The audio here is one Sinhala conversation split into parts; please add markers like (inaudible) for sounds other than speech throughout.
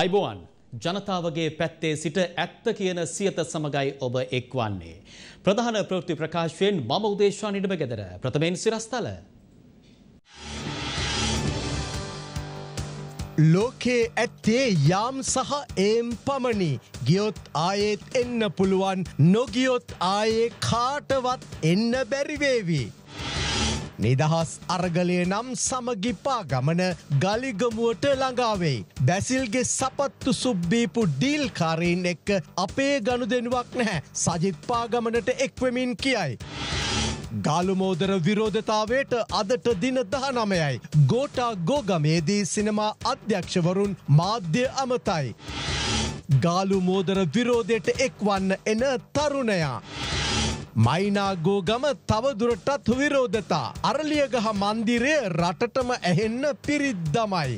අයිබෝවන් ජනතාවගේ පැත්තේ සිට ඇත්ත කියන සියත සමගයි ඔබ එක්වන්නේ. ප්‍රධාන ප්‍රෘති ප්‍රකාශයෙන් මම උදේශවා නිඩම ගෙදර ප්‍රථමයෙන් සිරස්ථල. ලෝකේ ඇත්තේ යාම් සහ ඒම් පමණි ගියොත් ආයෙත් එන්න පුළුවන් නොගියොත් ආයේ කාටවත් එන්න බැරිවේවී. නිදහස් අර්ගලය නම් සමගිපා ගමන ගලිගමුවට ළඟාවෙයි. බැසිල්ගේ සපත්තු සුබ්බීපු ඩීල්කාරීන් එක්ක අපේ ගණු දෙනුවක් නැහැ සජිත්පා ගමනට එක්වමින් කියයි. ගාලුමෝදර විරෝධතාවයට අදට දින දහනමයයි. ගෝටා ගෝගමේදී සිනමා අධ්‍යක්ෂවරුන් මාධ්‍ය අමතයි. ගාලුමෝදර විරෝධයට එක්වන්න එන තරුණයා. මයිනාගෝ ගම තවදුරටත් විරෝධතා. අරලියගහ මන්දිරය රටටම ඇහෙන්න පිරිද්දමයි.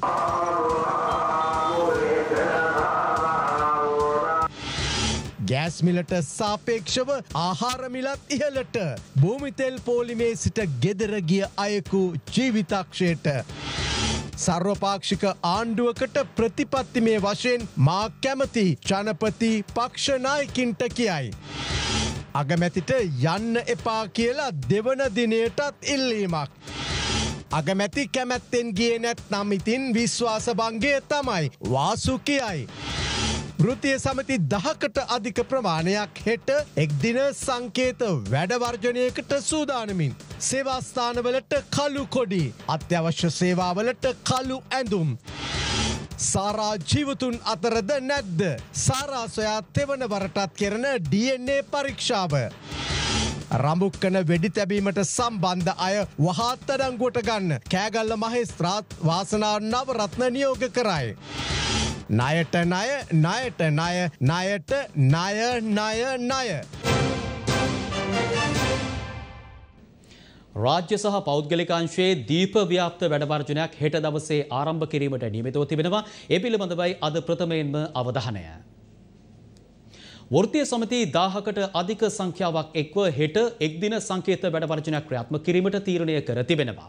ගෑස්මිලට සාපේක්ෂව ආහාරමිලත් ඉහලට භූමිතෙල් පෝලිමේ සිට ගෙදරගිය අයකු ජීවිතක්ෂයට. සර්වපාක්ෂික ආණ්ඩුවකට ප්‍රතිපත්ති මේ වශයෙන් මා කැමති ජනපති පක්ෂනායකින්ට කියයි. අගමැතිට යන්න එපා කියලා දෙවන දිනයටත් ඉල්ලීමක්. අගමැති කැමැත්තෙන් ගිය නැත් නම් ඉතින් විශ්වාසභංගේ තමයි වාසු කියයි. ෘතිය සමති දහකට අධික ප්‍රමාණයක් හෙට එක්දින සංකේත වැඩවර්ජනයකට සූදානමින්. සේවාස්ථානවලට කලු කොඩි අත්‍යවශ්‍ය සේවාවලට කලු ඇඳුම්. සාරා ජීවතුන් අතරද නැද්ද. සාරා සොයා තෙවන වරටත් කෙරෙන DNA පරීක්ෂාව. රඹුක්කන වෙඩි තැබීමට සම්බන්ධ අය වහාත්තඩංගුවට ගන්න කෑගල්ල මහෙස්ත්‍රාත් වාසනා නවරත්න නියෝග කරයි. නයට නය නයට නය නයට නය නය නය. රාජ්‍ය සහ පෞද්ගලිකාංශයේ දීප ව්‍යාප්ත වැඩවර්ජනයක් හෙට දවසේ ආරම්භ කිරීමට නියමිතව තිබෙනවා. ඒ පිළිබඳවයි අද ප්‍රථමයෙන්ම අවධානය. වෘත්තීය සමිතියේ 1000කට අධික සංඛ්‍යාවක් එක්ව හෙට එක් දින සංකේත වැඩ වර්ජනයක් ක්‍රියාත්මක කිරීමට තීරණය කර තිබෙනවා.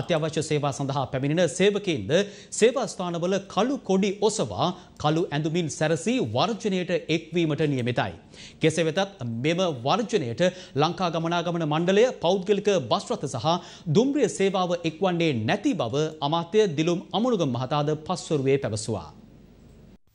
අත්‍යවශ්‍ය සේවා සඳහා පැමිණෙන සේවකයින්ද සේවා ස්ථානවල කළු කොඩි ඔසවා කළු ඇඳුමින් සැරසී වර්ජනයට එක්වීමට නියමිතයි. කෙසේ වෙතත් මෙම වර්ජනයට ලංකා ගමනාගමන මණ්ඩලය පෞද්ගලික බස් රථ සහ දුම්රිය සේවාව එක්වන්නේ නැති බව අමාත්‍ය දිලුම් අමුණුගම් මහතාද පස්වරුවේ පැවසුවා.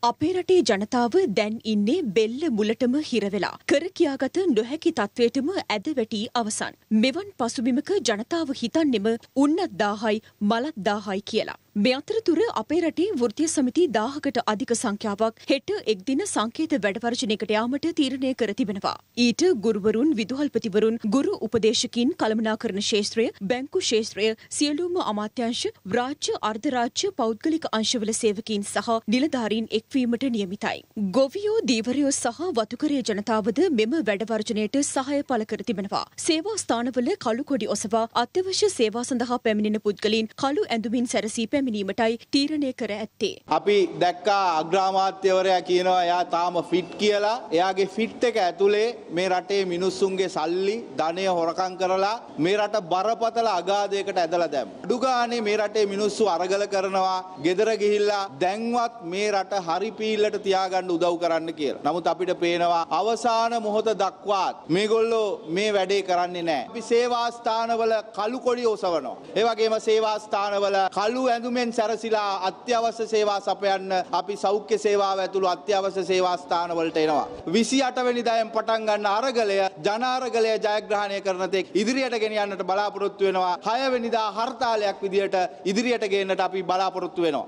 අපේ රටේ ජනතාව දැන් ඉන්නේ බෙල්ල මුලටම හිරවෙලා කර කියාගත නොහැකි තත්වයටම ඇද වැටී අවසන්. මෙවන් පසුබිමක ජනතාව හිතන්නෙම උන්නත් දාහයි මලත් දාහයි කියලා. මේ අතරතුර අපේ රටේ වෘත්තීය සමිති 1000කට අධික සංඛ්‍යාවක් හෙට එක් දින සංකේත වැඩවර්ජනයකට යාමට තීරණය කර තිබෙනවා. ඊට ගුරුවරුන්, විදුහල්පතිවරුන්, ගුරු උපදේශකින්, කළමනාකරණ ශාස්ත්‍රය, බැංකු ශාස්ත්‍රය, සියලුම අමාත්‍යාංශ, රාජ්‍ය, අර්ධරාජ්‍ය, පෞද්ගලික අංශවල සේවකීන් සහ නිලධාරීන් එක් වීමට නියමිතයි. ගොවියෝ දීවරයෝ සහ වතුකරය ජනතාවද මෙම වැඩවර්ජනයට සහය පල කර තිබෙනවා. සේවා ස්ථානවල කළුකොඩි ඔසවා අත්‍යවශ්‍ය සේවා සඳහා පැමිණෙන පුද්ගලින් කළු ඇඳුමින් සැරසී පැමිණීමටයි තීරණය කර ඇත්තේ. අපි දැක්කා අග්‍රාමාත්‍යවරයා කියනවා එයා තාම ෆිට් කියලා එයාගේ ෆිට් එක ඇතුලේ මේ රටේ මිනිස්සුන්ගේ සල්ලි ධනය හොරකං කරලා මේ රට බරපතල අගාධයකට ඇදලා දැම්. අඩුගානේ මේ රටේ මිනිස්සු අරගල කරනවා ගෙදර ගිහිල්ලා දැන්වත් මේ රට හරි පරිපීල්ලට තියාගන්න උදව් කරන්න කියලා. නමුත් අපිට පේනවා අවසාන මොහොත දක්වාත් මේගොල්ලෝ මේ වැඩේ කරන්නේ නැහැ. අපි සේවා ස්ථානවල කළු කොඩි ඔසවනවා. ඒ වගේම සේවා ස්ථානවල කළු ඇඳුමෙන් සැරසිලා අත්‍යවශ්‍ය සේවා සපයන්න අපි සෞඛ්‍ය සේවාව ඇතුළු අත්‍යවශ්‍ය සේවා ස්ථානවලට එනවා. 28 වෙනිදායෙන් පටන් ගන්න අරගලය ජනාරගලය ජයග්‍රහණය කරන තෙක් ඉදිරියට ගෙනියන්නට බලාපොරොත්තු වෙනවා. 6 වෙනිදා හර්තාලයක් විදියට ඉදිරියට ගේන්නට අපි බලාපොරොත්තු වෙනවා.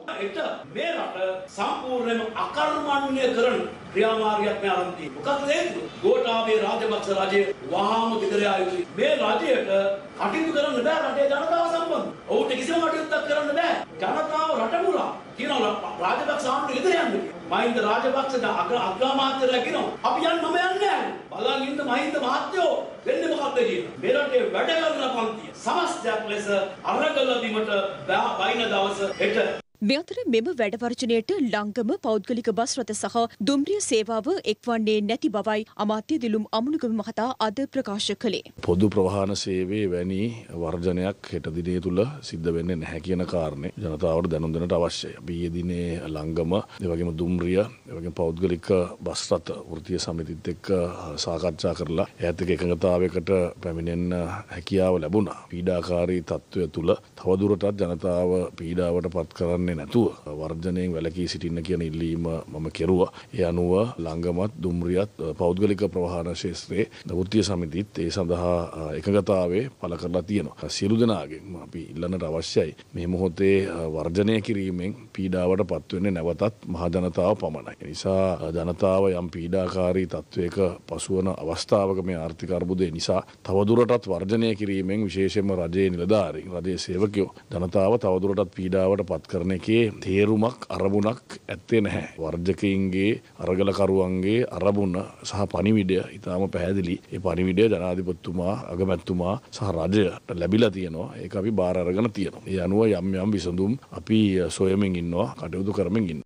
මේ රට සම්පූර්ණයෙන්ම අකර්මණ්‍ය කරන ක්‍රියාමාර්ගයක් මේ ආරම්භ තියෙනවා. මොකක්ද හේතුව? ගෝඨාභය රාජපක්ෂ රජය වහාම දිගට ආයුතු. මේ රජයට කටයුතු කරන්න බෑ රටේ ජනතාව සම්බන්ධ. ඔවුන්ට කිසිම කටයුත්තක් කරන්න බෑ. ජනතාව රට මුලා කියනවා රාජපක්ෂ ආණ්ඩුව ඉදිරිය යන්න කියලා. මහින්ද රාජපක්ෂට අග්‍ර අග්‍රාමාත්‍යලා කියනවා. අපි යන්න මම යන්නේ නැහැ. බලන් ඉන්න මහින්ද මහත්තයෝ වෙන්නේ මොකද්ද කියලා. මේ රටේ වැඩ කරන පන්තිය සමස්තයක් ලෙස අරගල බිමට බයින දවස හෙට මේ අතර මෙම වැඩවර්ජනයට ලංගම පෞද්ගලික බස් රථ සහ දුම්රිය සේවාව එක්වන්නේ නැති බවයි අමාත්‍ය දිලුම් අමුණුගම මහතා අද ප්‍රකාශ කළේ. පොදු ප්‍රවාහන සේවේ වැනි වර්ජනයක් හෙට දිනේ තුල සිද්ධ වෙන්නේ නැහැ කියන කාරණේ ජනතාවට දැනුම් දෙන්නට අවශ්‍යයි. අපි ඊයේ දිනේ ලංගම ඒ වගේම දුම්රිය ඒ වගේම පෞද්ගලික බස් රථ වෘත්තීය සමිතිත් එක්ක සාකච්ඡා කරලා ඈත් එක්ක එකඟතාවයකට පැමිණෙන්න හැකියාව ලැබුණා. පීඩාකාරී තත්ත්වය තුල තවදුරටත් ජනතාව පීඩාවට පත් කරන්නේ නැතුව වර්ජනයෙන් වැලකී සිටින්න කියන ඉල්ලීම මම කෙරුවා. ඒ අනුව ලංගමත් දුම්රියත් පෞද්ගලික ප්‍රවාහන ශේත්‍රයේ දෞත්‍ය සමිතිත් ඒ සඳහා එකගතාවේ පළ කරලා තියෙනවා. සියලු දෙනාගෙන් අපි ඉල්ලන්නට අවශ්‍යයි. මේ මොහොතේ වර්ජනය කිරීමෙන් පීඩාවට පත්වෙන්නේ නැවතත් මහජනතාව පමණයි. නිසා ජනතාව යම් පීඩාකාරී තත්ත්වයක පසුවන අවස්ථාවක මේ ආර්ථික අර්බුදය නිසා තවදුරටත් වර්ජනය කිරීමෙන් විශේෂයෙන්ම රජයේ නිලධාරීන් රජයේ සේවකයෝ ජනතාව තවදුරටත් පීඩාවට පත් කරන එක එකේ තේරුමක් අරමුණක් ඇත්තේ නැහැ. වර්ජකයින්ගේ අරගලකරුවන්ගේ අරමුණ සහ පනිවිඩය ඉතාම පැහැදිලි ඒ පනිවිඩය ජනාධිපත්තුමා අගමැත්තුමා සහ රජයට ලැබිලා තියෙනවා ඒ අපි බාරගෙන තියෙනවා. ඒ අනුව යම් යම් විසඳුම් අපි සොයමින් ඉන්නවා කටයුතු කරමින් ඉන්න.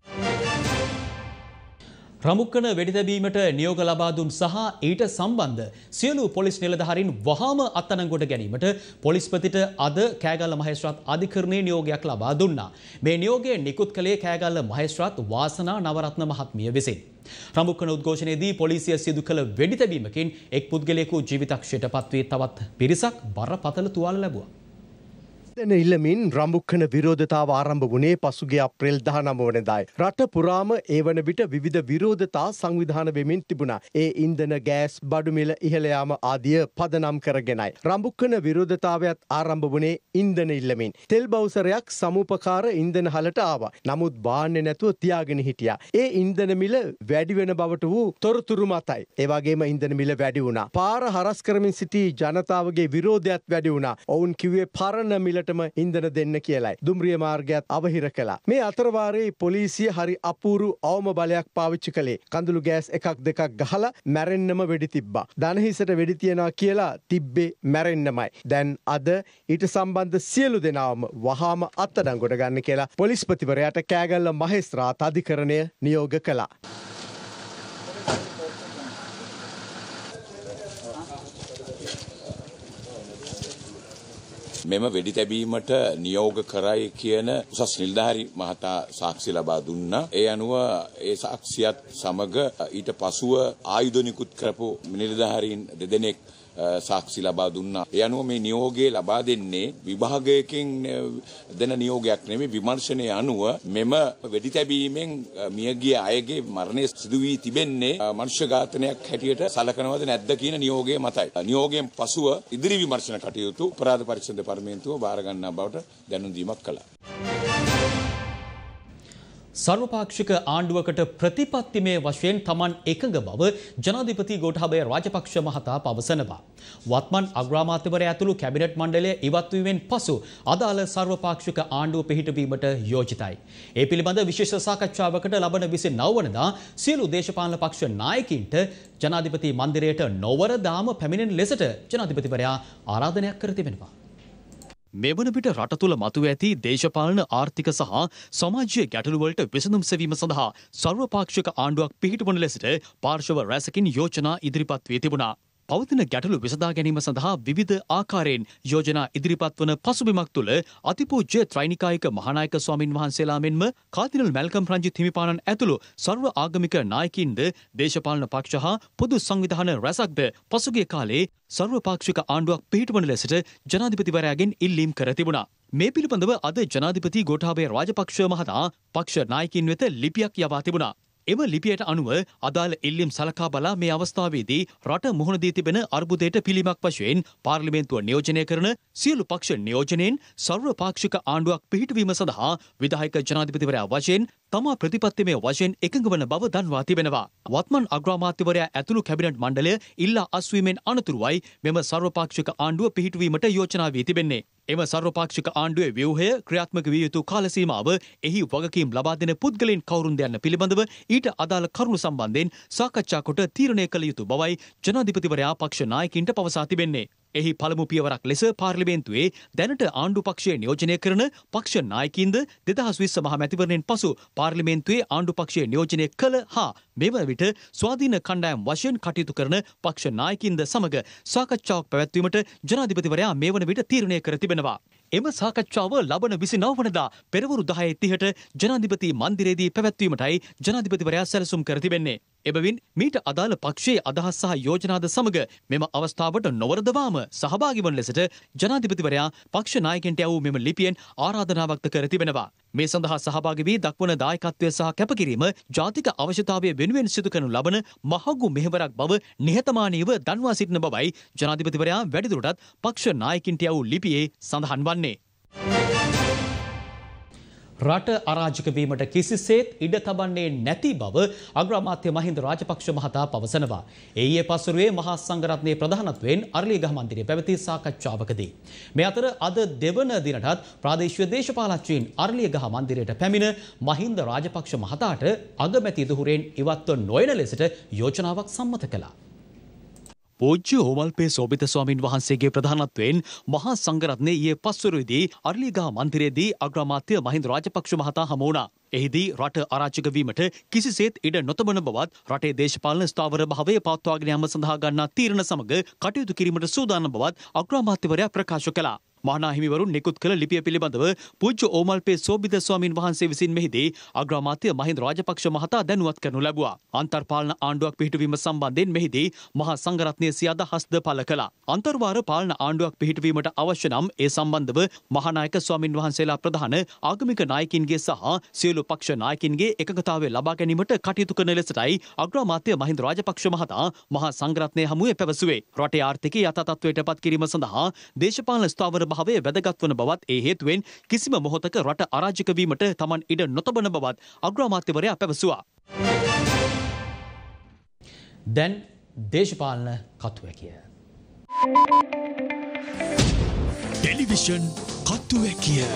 රමුක්කන වෙඩිතැබීමට නියෝග ලබාදුන් සහ ඊට සම්බන්ධ සියලු පොලිස් නිලධහරින් වහාම අත්තනංගොට ගැනීමට පොලිස්පතිට අද කෑගල්ල මහේස්ත්‍රාත් අධිකරණය නියෝගයක් ලබා දුන්නා. මේ නියෝගය නිකුත් කළේ කෑගල්ල මහේස්ත්‍රාත් වාසනා නවරත්න මහත්මිය විසින්. රමුක්කන උද්ඝෝෂණයේදී පොලිසිය සිදු කළ වෙඩිතැබීමකින් එක් පුද්ගලයෙකු ජීවිතක්ෂයට පත්වී තවත් පිරිසක් බරපතල තුවාල ලැබුවා. එතන ඉල්ලමින් රම්බුක්කන විරෝධතාව ආරම්භ වුණේ පසුගේ අප්‍රේල් 19 වනදායි. රට පුරාම ඒ වන විට විවිධ විරෝධතා සංවිධාන වෙමින් තිබුණා. ඒ ඉන්ධන ගෑස් බඩු මිල ඉහළ යාම ආදිය පදනම් කරගෙනයි. රම්බුක්කන විරෝධතාවයත් ආරම්භ වුණේ ඉන්ධන ඉල්ලමින්. තෙල් බවුසරයක් සමූපකාර ඉන්ධන හලට ආවා. නමුත් බාන්නේ නැතුව තියාගෙන හිටියා. ඒ ඉන්ධන මිල වැඩි වෙන බවට වූ තොරතුරු මතයි. ඒ වගේම ඉන්ධන මිල වැඩි වුණා. පාර හරස් කරමින් සිටි ජනතාවගේ විරෝධයත් වැඩි වුණා. ඔවුන් කිව්වේ පරණ මිලට දිගටම ඉන්දන දෙන්න කියලයි. දුම්රිය මාර්ගයත් අවහිර කලා. මේ අතරවාරයේ පොලිසිය හරි අපූරු අවම බලයක් පාවිච්චි කළේ. කඳුළු ගෑස් එකක් දෙකක් ගහලා මැරෙන්නම වෙඩි තිබ්බා. දනහිසට වෙඩි තියනවා කියලා තිබ්බේ මැරෙන්නමයි. දැන් අද ඊට සම්බන්ධ සියලු දෙනාවම වහාම අත්අඩංගුවට ගන්න කියලා පොලිස්පතිවරයාට කෑගල්ල මහේස්ත්‍රාත් අධිකරණය නියෝග කළා. මෙම වෙඩි තැබීමට නියෝග කරයි කියන උසස් නිලධාරි මහතා සාක්ෂි ලබා දුන්නා. ඒ අනුව ඒ සාක්ෂියත් සමග ඊට පසුව ආයුධ නිකුත් කරපු නිලධාරීන් දෙදෙනෙක් සාක්ෂි ලබා දුන්නා. ඒ අනුව මේ නියෝගය ලබා දෙන්නේ විභාගයකින් දෙන නියෝගයක් නෙමෙයි විමර්ශනය අනුව මෙම වෙඩි තැබීමෙන් මියගිය අයගේ මරණය සිදු වී තිබෙන්නේ මනුෂ්‍ය ඝාතනයක් හැටියට සලකනවද නැද්ද කියන නියෝගය මතයි. නියෝගයෙන් පසුව ඉදිරි විමර්ශන කටයුතු අපරාධ පරීක්ෂණ දෙපාර්තමේන්තුව බාර ගන්නා බවට දැනුම් දීමක් කළා. සර්වපාක්ෂික ආණ්ඩුවකට ප්‍රතිපත්තිමය වශයෙන් තමන් එකඟ බව ජනාධිපති ගෝඨාභය රාජපක්ෂ මහතා පවසනවා. වත්මන් අග්‍රාමාත්‍යවරයා ඇතුළු කැබිනට් මණ්ඩලය ඉවත්වීමෙන් පසු අදාළ සර්වපාක්ෂික ආණ්ඩුව පිහිටවීමට යෝජිතයි. ඒ පිළිබඳ විශේෂ සාකච්ඡාවකට ලබන 29 වනදා සියලු දේශපාලන පක්ෂ නායකින්ට ජනාධිපති මන්දිරයට නොවරදාම පැමිණෙන ලෙසට ජනාධිපතිවරයා ආරාධනයක් කර තිබෙනවා. මෙවන විට රට තුළ මතුව ඇති දේශපාලන ආර්ථික සහ සමාජීය ගැටලුවලට විසඳුම් සෙවීම සඳහා සර්වපාක්ෂික ආණ්ඩුවක් පිහිටුවන ලෙසට පාර්ශව රැසකින් යෝජනා ඉදිරිපත් වී තිබුණා. පවතින ගැටලු විසඳා ගැනීම සඳහා විවිධ ආකාරයෙන් යෝජනා ඉදිරිපත් වන පසුබිමක් තුළ අතිපූජ්‍ය ත්‍රෛනිකායික මහානායක ස්වාමින් වහන්සේලා මෙන්ම කාදිනල් මැල්කම් රංජිත් හිමිපාණන් ඇතුළු සර්ව ආගමික නායකින්ද දේශපාලන පක්ෂ හා පොදු සංවිධාන රැසක්ද පසුගිය කාලේ සර්වපාක්ෂික ආණ්ඩුවක් පිහිටවන ලෙසට ජනාධිපතිවරයාගෙන් ඉල්ලීම් කර තිබුණා. මේ පිළිබඳව අද ජනාධිපති ගෝඨාභය රාජපක්ෂ මහතා පක්ෂ නායකින් වෙත ලිපියක් යවා තිබුණා. එම ලිපියට අනුව අදාළ ඉල්ලීම් සලකා බලා මේ අවස්ථාවේදී රට මුහුණ දී තිබෙන අර්බුදයට පිළිමක් වශයෙන් පාර්ලිමේන්තුව නියෝජනය කරන සියලු පක්ෂ නියෝජනයෙන් සර්ව පාක්ෂික ආණ්ඩුවක් පිහිටවීම සඳහා විධායක ජනාධිපතිවරයා වශයෙන් තමා ප්‍රතිපත්තිමය වශයෙන් එකඟ වන බව දන්වා තිබෙනවා. වත්මන් අග්‍රාමාත්‍යවරයා ඇතුළු කැබිනට් මණ්ඩලය ඉල්ලා අස්වීමෙන් අනතුරුවයි මෙම සර්වපාක්ෂික ආණ්ඩුව පිහිටුවීමට යෝජනා වී තිබෙන්නේ. එම සර්වපාක්ෂික ආණ්ඩුවේ ව්‍යවහය ක්‍රියාත්මක විය යුතු කාලසීමාව එහි වගකීම් ලබා දෙන පුද්ගලයන් කවුරුන්ද යන්න පිළිබඳව ඊට අදාළ කරුණු සම්බන්ධයෙන් සාකච්ඡා කොට තීරණය කළ යුතු බවයි ජනාධිපතිවරයා පක්ෂ නායකින්ට පවසා තිබෙන්නේ. එහි පළමු පියවරක් ලෙස පාර්ලිමේන්තුවේ දැනට ආණ්ඩු පක්ෂය නියෝජනය කරන පක්ෂ නායකින්ද දෙදහස් විස්ස මහමැතිවරණයෙන් පසු පාර්ලිමේන්තුවේ ආණ්ඩු පක්ෂය නියෝජනය කළ හා මෙවන විට ස්වාධීන කණ්ඩායම් වශයෙන් කටයුතු කරන පක්ෂ නායකින්ද සමග සාකච්ඡාවක් පැවැත්වීමට ජනාධිපතිවරයා මේ වන විට තීරණය කර තිබෙනවා. එම සාකච්ඡාව ලබන විසි නවනදා පෙරවරු දහය තිහට ජනාධිපති මන්දිරේදී පැවැත්වීමටයි ජනාධිපතිවරයා සැලසුම් කරතිබෙන්නේ. එබවින් මීට අදාළ පක්ෂයේ අදහස් සහ යෝජනාද සමග මෙම අවස්ථාවට නොවරදවාම සහභාගි වන ලෙසට ජනාධිපතිවරයා පක්ෂ නායකෙන්ට යවූ මෙම ලිපියෙන් ආරාධනාවක්ත කර තිබෙනවා. මේ සඳහා සහභාගි වී දක්වන දායකත්වය සහ කැපකිරීම ජාතික අවශ්‍යතාවය වෙනුවෙන් සිදු කරනු ලබන මහඟු මෙහෙවරක් බව නිහතමානීව දන්වා සිටින බවයි ජනාධිපතිවරයා වැඩිදුරටත් පක්ෂ නායකින්ට යවූ ලිපියේ සඳහන් වන්නේ. රට අරාජික වීමට කිසිසේත් ඉඩ තබන්නේ නැති බව අග්‍රාමාත්‍ය මහින්ද රාජපක්ෂ මහතා පවසනවා. ඒයේ පසුරුවේ මහා සංඝරත්නයේ ප්‍රධානත්වයෙන් අරලියගහ මන්දිරයේ පැවති සාකච්ඡාවකදී මේ අතර අද දෙවන දිනටත් ප්‍රාදේශීය දේශපාලනඥයින් අරලියගහ මන්දිරයට පැමිණ මහින්ද රාජපක්ෂ මහතාට අගමැති දුහුරෙන් ඉවත්ව නොයන ලෙසට යෝජනාවක් සම්මත කළා. පූජ්‍ය හෝමල්පේ සෝභිත ස්වාමින් වහන්සේගේ ප්‍රධානත්වයෙන් මහා සංඝරත්නයේ ඊයේ පස්වරුවේදී අරලිගහ මන්දිරයේදී අග්‍රාමාත්‍ය මහින්ද රාජපක්ෂ මහතා හමු වුණා. එහිදී රට අරාජක වීමට කිසිසේත් ඉඩ නොතබන බවත් රටේ දේශපාලන ස්ථාවර භාවය පවත්වාගෙන යාම සඳහා ගන්නා තීරණ සමග කටයුතු කිරීමට සූදානම් බවත් අග්‍රාමාත්‍යවරයා ප්‍රකාශ කළා. මහනාහිමිවරුන් නිකුත් කළ ලිපිය පිළිබඳව පූජ්‍ය ඕමල්පේ සෝබිද ස්වාමින් වහන්සේ විසින් මෙහිදී අග්‍රාමාත්‍ය මහින්ද රාජපක්ෂ මහතා දැනුවත් කරනු ලැබුවා. අන්තර්පාලන ආණ්ඩුවක් පිහිටුවීම සම්බන්ධයෙන් මෙහිදී මහා සංඝරත්නය සිය අදහස්ද පළ කළා. අන්තර්වාර පාලන ආණ්ඩුවක් පිහිටුවීමට අවශ්‍ය නම් ඒ සම්බන්ධව මහානායක ස්වාමින් වහන්සේලා ප්‍රධාන ආගමික නායකින්ගේ සහ සියලු පක්ෂ නායකින්ගේ එකඟතාවය ලබා ගැනීමට කටයුතු කරන ලෙසටයි අග්‍රාමාත්‍ය මහින්ද රාජපක්ෂ මහතා මහා සංඝරත්නය හමුවේ පැවසුවේ. රටේ ආර්ථිකය යථා තත්ත්වයට පත් කිරීම සඳහා දේශපාලන ස්ථාවර ස්වභාවය වැදගත් වන බවත් ඒ හේතුවෙන් කිසිම මොහොතක රට අරාජක වීමට තමන් ඉඩ නොතබන බවත් අග්‍රාමාත්‍යවරයා පැවසුවා. දැන් දේශපාලන කතුවැකිය. ටෙලිවිෂන් කතුවැකිය.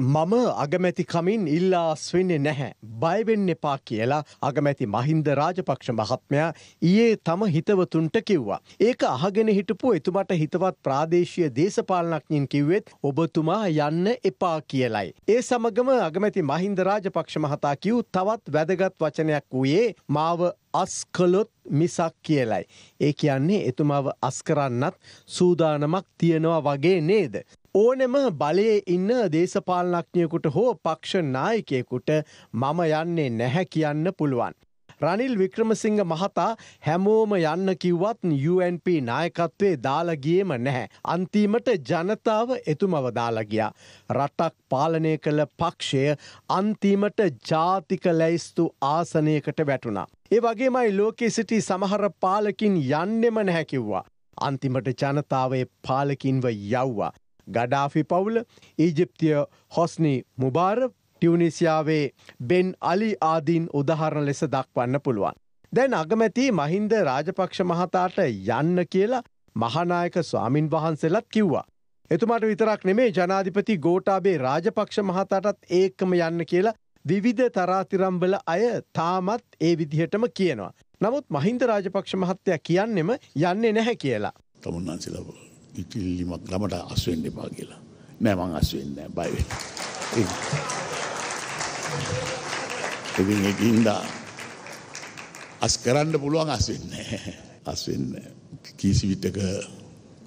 මම අගමැතිකමින් ඉල්ලා ස්වෙන්නේ නැහැ. බයවෙන්න එපා කියලා අගමැති මහින්ද රාජපක්ෂ මහත්මයා ඊයේ තම හිතවතුන්ට කිව්වා. ඒක අහගෙන හිටපු එතුමට හිතවත් ප්‍රාදේශීය දේශපාලනඥයින් කිව්වෙත් ඔබතුමා යන්න එපා කියලයි. ඒ සමගම අගමැති මහින්ද රාජපක්ෂ මහතා කිව් තවත් වැදගත් වචනයක් වූයේ මාව අස්කලොත් මිසක් කියලයි. ඒ කියන්නේ එතුමාව අස්කරන්නත් සූදානමක් තියෙනවා වගේ නේද. ඕනෙම බලයේ ඉන්න දේශපාලනඥයෙකුට හෝ පක්ෂ නායකයෙකුට මම යන්නේ නැහැ කියන්න පුළුවන්. රනිල් වික්‍රමසිංහ මහතා හැමෝම යන්න කිව්වත් UNP නායකත්වේ දාලගියම නැහැ. අන්තිමට ජනතාව එතුමව දාලගියා. රටක් පාලනය කළ පක්ෂය අන්තිමට ජාතික ලැයිස්තු ආසනයකට වැටුණා. ඒ වගේමයි ලෝකෙ සිටි සමහර පාලකින් යන්නෙම නැහැකිව්වා. අන්තිමට ජනතාවේ පාලකින්ව යව්වා. ගඩාෆි පවුල ඊජිප්තිය හොස්නි මුබාර ටියවනිසියාවේ බෙන් අලි ආදීන් උදහරණ ලෙස දක්වන්න පුළුවන්. දැන් අගමැති මහින්ද රාජපක්ෂ මහතාට යන්න කියලා මහනායක ස්වාමින් වහන්සේලත් කිව්වා. එතුමාට විතරක් නෙමේ ජනාධිපති ගෝටාබේ රාජපක්ෂ මහතාටත් ඒකම යන්න කියලා විවිධ තරාතිරම්බල අය තාමත් ඒ විදිහටම කියනවා. නමුත් මහින්ද රාජපක්ෂ මහත්තයා කියන්නෙම යන්නේ නැහැ කියලා. තමුන්නාන්සිලබ. ඉතිල්ලිමක් ළමට අස්වෙන්න එපා කියලා. නෑ මං අස්වෙන්නේ නෑ බය වෙලා. ඉතින් ඒකින්ද අස් කරන්න පුළුවන් අස්වෙන්නේ නෑ. අස්වෙන්නේ කීසි විටක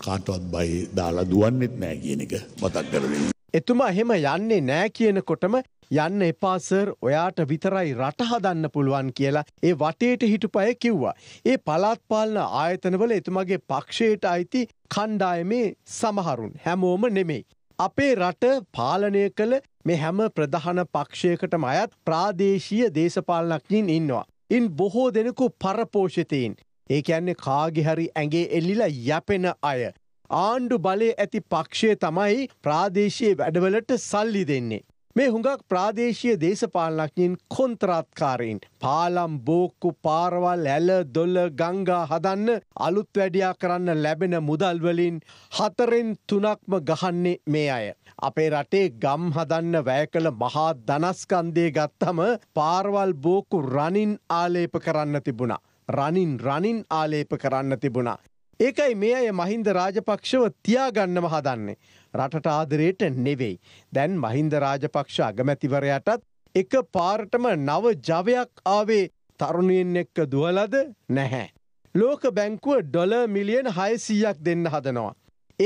කාටවත් බය දාලා දුවන්නෙත් නෑ කියන එක මතක් කරගන්න. එතුමා එහෙම යන්නේ නෑ කියනකොටම යන්න එපා සර් ඔයාට විතරයි රට හදන්න පුළුවන් කියලා ඒ වටේට හිටුපය කිව්වා. ඒ පළාත් පාලන ආයතනවල එතුමගේ පක්ෂයට අයිති කණ්ඩායමේ සමහරුන් හැමෝම නෙමෙයි. අපේ රට පාලනය කළ මේ හැම ප්‍රධාන පක්ෂයකටම අයත් ප්‍රාදේශීය දේශපාලනඥයින් ඉන්නවා. ඉන් බොහෝ දෙනෙකු පරපෝෂිතයින්. ඒ කියන්නේ කාගෙහරි ඇගේ එල්ලිලා යැපෙන අය. ආණ්ඩු බලය ඇති පක්ෂය තමයි ප්‍රාදේශයේ වැඩවලට සල්ලි දෙන්නේ. මේ හුඟක් ප්‍රාදේශීය දේශපාලනඥයින් කොන්ත්‍රාත්කාරයින් පාලම් බෝක්කු පාරවල් ඇල දොල්ල ගංගා හදන්න අලුත් වැඩියා කරන්න ලැබෙන මුදල්වලින් හතරෙන් තුනක්ම ගහන්නේ මේ අය. අපේ රටේ ගම් හදන්න වැය කළ මහා දනස්කන්දේ ගත්තම පාරවල් බෝකු රනින් ආලේප කරන්න තිබුණා. රනින් රනින් ආලේප කරන්න තිබුණා. ඒකයි මේ අය මහින්ද රාජපක්ෂව තියාගන්නම හදන්නේ. රටට ආදරයට නෙවෙයි. දැන් මහින්ද රාජපක්ෂ අගමැතිවරයටත් එක පාරටම නව ජවයක් ආවේ තරුණයෙන් එක්ක දුවලද නැහැ. ලෝක බැංකුව ඩොල මිලියන් හයසීයක් දෙන්න හදනවා.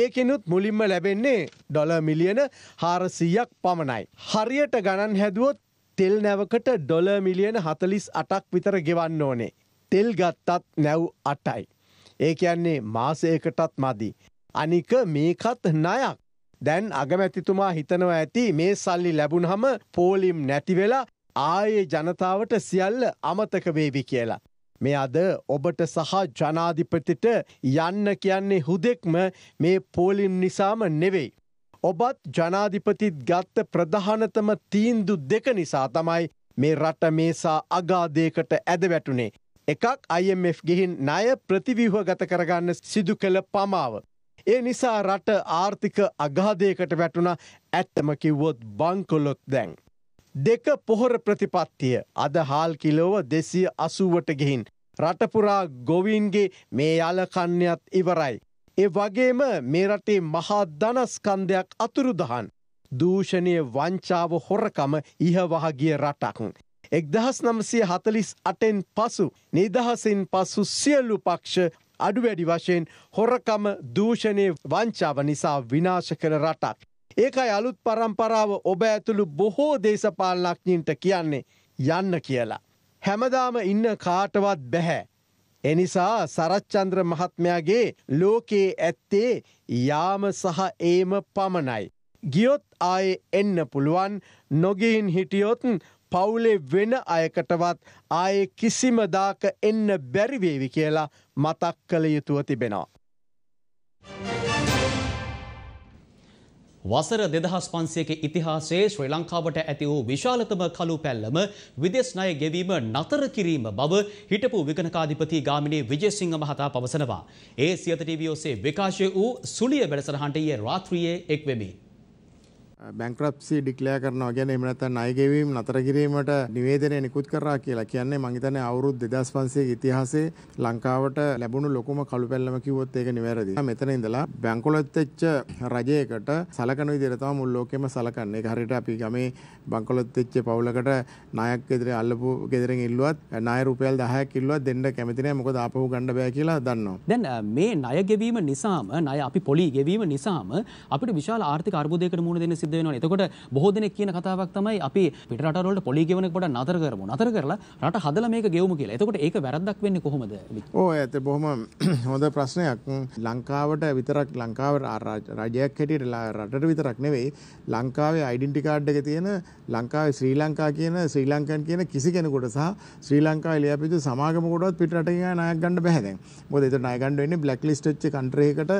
ඒකෙනුත් මුලින්ම ලැබෙන්නේ ඩොල මිලියන හාරසීයක් පමණයි. හරියට ගණන් හැදුවොත් තෙල් නැවකට ඩොල මිලියන හතලිස් අටක් විතර ගෙවන්න ඕනේ. තෙල් ගත්තත් නැව් අටයි. ඒ කියන්නේ මාසයකටත් මදි. අනික මේකත් නයක් දැන් අගමැතිතුමා හිතනවා ඇති මේ සල්ලි ලැබුණහම පෝලිම් නැතිවෙලා ආයේ ජනතාවට සියල්ල අමතක වේවි කියලා. මේ අද ඔබට සහ ජනාධිපතිට යන්න කියන්නේ හුදෙක්ම මේ පෝලිම් නිසාම නෙවෙයි. ඔබත් ජනාධිපතිත් ගත්ත ප්‍රධානතම තීන්දු දෙක නිසා තමයි මේ රට මේසා අගාදයකට ඇද වැටුනේ. එකක් IMF ගිහින් ණය ප්‍රතිවිහව ගත කරගන්න සිදු කළ පමාව. ඒ නිසා රට ආර්ථික අගාධයකට වැටුණ ඇත්තම කිව්වොත් බංකොලොත් දැන්. දෙක පොහොර ප්‍රතිපත්තිය අද හාල් කිලෝව දෙසිය අසුවට ගෙහින්. රටපුරා ගොවින්ගේ මේ යාලකන්‍යත් ඉවරයි. ඒ වගේම මේ රටේ මහා ධනස්කන්ධයක් අතුරුදහන්. දූෂණය වංචාව හොරකම ඉහවහගිය රටක්. එක්දහස් නම්සය හතලිස් අටෙන් පසු නිදහසින් පසු සියලු පක්ෂ අඩු වැඩි වශයෙන් හොරකම දූෂණය වංචාව නිසා විනාශ කළ රටක්. ඒකයි අලුත් පරම්පරාව ඔබ ඇතුළු බොහෝ දේශපාලනක්ඥින්ට කියන්නේ යන්න කියලා. හැමදාම ඉන්න කාටවත් බැහැ. එනිසා සරච්චන්ද්‍ර මහත්මයාගේ ලෝකයේ ඇත්තේ යාම සහ ඒම පමණයි. ගියොත් ආයේ එන්න පුළුවන් නොගිහින් හිටියොතුන් පවුලේ වෙන අයකටවත් ආයේ කිසිමදාක එන්න බැරිවේවි කියලා මතක් කළ යුතුව තිබෙනවා. වසර දෙදහස් පන්සියක ඉතිහාසයේ ශ්‍රී ලංකාවට ඇති වූ විශාලතම කළු පැල්ලම විදෙස් ණය ගෙවීම නතර කිරීම බව හිටපු විගණකාධිපති ගාමිණී විජේසිංහ මහතා පවසනවා. ඒ සියත ටීවී ඔස්සේ විකාශය වූ සුලිය වැඩසටහනට ඊයේ රාත්‍රියේ එක් වෙමි. බැංක්‍රප්සි ඩික්ලෑ කරනවා ගැන එමනත අයගෙවීම් නතර කිරීමට නිවේදනය නිකුත් කරා කියලා කියන්නේ මංහිතන අවුරුද් දෙදස් පන්සේ ඉතිහාසේ ලංකාවට ලැබුණු ලොකුම කළු පැල්ලම කිවොත් ඒක නිවැරදි මෙතන ඉඳලා බැංකොලොත්තච්ච රජයකට සලකන විදිරතම මුල්ලෝකෙම සලකන්නේ හරිට අපි ගමේ බංකොලොත්තච්ච පවුලකට නායක් ෙදර අල්ලපු ගෙදරෙන් ඉල්ලුවත් නායරුපයල් දහයක් කිල්ලුවත් දෙන්න කැමතින මොකද අපහු ගණඩ බෑ කියලා දන්නවා. දැන් මේ නයගෙවීම නිසාම නය අපි පොලි ගෙවීම නිසාම අපට විශාල ආර්ථික අර්බුදයකට මුණ දෙන්න සිද සිද්ධ වෙනවා. එතකොට බොහෝ දෙනෙක් කියන කතාවක් තමයි අපි පිට රටවල් වලට පොලි ගෙවනක පොඩක් නතර කරමු. නතර කරලා රට හදලා මේක ගෙවමු කියලා. එතකොට ඒක වැරද්දක් වෙන්නේ කොහොමද? ඔව් ඒත් බොහොම (clears throat) හොඳ ප්‍රශ්නයක්. ලංකාවට විතරක් ලංකාව රජයක් හැටියට රටට විතරක් නෙවෙයි ලංකාවේ ඩෙන්ටි කාඩ් එක තියෙන ලංකාවේ ශ්‍රී ලංකා කියන ශ්‍රී ලංකන් කියන කිසි කෙනෙකුට සහ ශ්‍රී ලංකා ලියපිච්ච සමාගම කොටවත් පිට රටේ ණයක් ගන්න බෑ දැන්. මොකද ඒතර ණය ගන්න වෙන්නේ බ්ලැක් ලිස්ට් වෙච්ච කන්ට්‍රි එකකට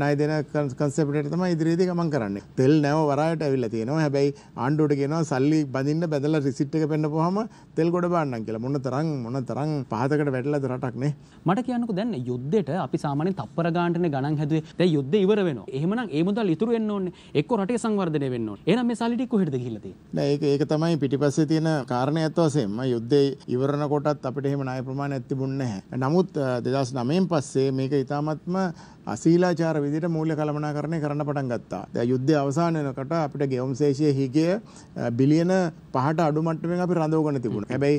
ණය දෙන කන්සෙප්ට් එකට තමයි ඉදිරියේදී ගමන් කරන්නේ. තෙල් නැව වරා ගානට ඇවිල්ලා තියෙනවා. හැබැයි ආණ්ඩුවට කියනවා සල්ලි බඳින්න බදලා රිසිට් එක පෙන්නපුවාම තෙල් ගොඩ බාන්නම් කියලා. මොන තරම් මොන තරම් පහතකට වැටලාද රටක් නේ. මට කියන්නකෝ දැන් යුද්ධෙට අපි සාමාන්‍යයෙන් තප්පර ගානටනේ ගණන් හැදුවේ. දැන් යුද්ධය ඉවර වෙනවා. එහෙමනම් ඒ මුදල් ඉතුරු වෙන්න ඕනේ. එක්ක රටේ සංවර්ධනය වෙන්න ඕනේ. එහෙනම් මේ සල්ලි ටික කොහෙටද ගිහිල්ලා තියෙන්නේ? නෑ ඒක ඒක තමයි පිටිපස්සේ තියෙන කාරණේ ඇත්ත වශයෙන්ම යුද්ධය ඉවරනකොටත් අපිට එහෙම ණය ප්‍රමාණයක් තිබුණේ නැහැ. නමුත් 2009න් පස්සේ මේක ඉතාමත්ම අශීලාචාර විදිහට මූල්‍ය කළමනාකරණය කරන්න පටන් ගත්තා. දැන් යුද්ධය අවසන් වෙනකොට අපිට ගෙවුම් ශේෂයේ හිගය බිලියන 5ට අඩු මට්ටමින් අපි රඳවගෙන තිබුණා. හැබැයි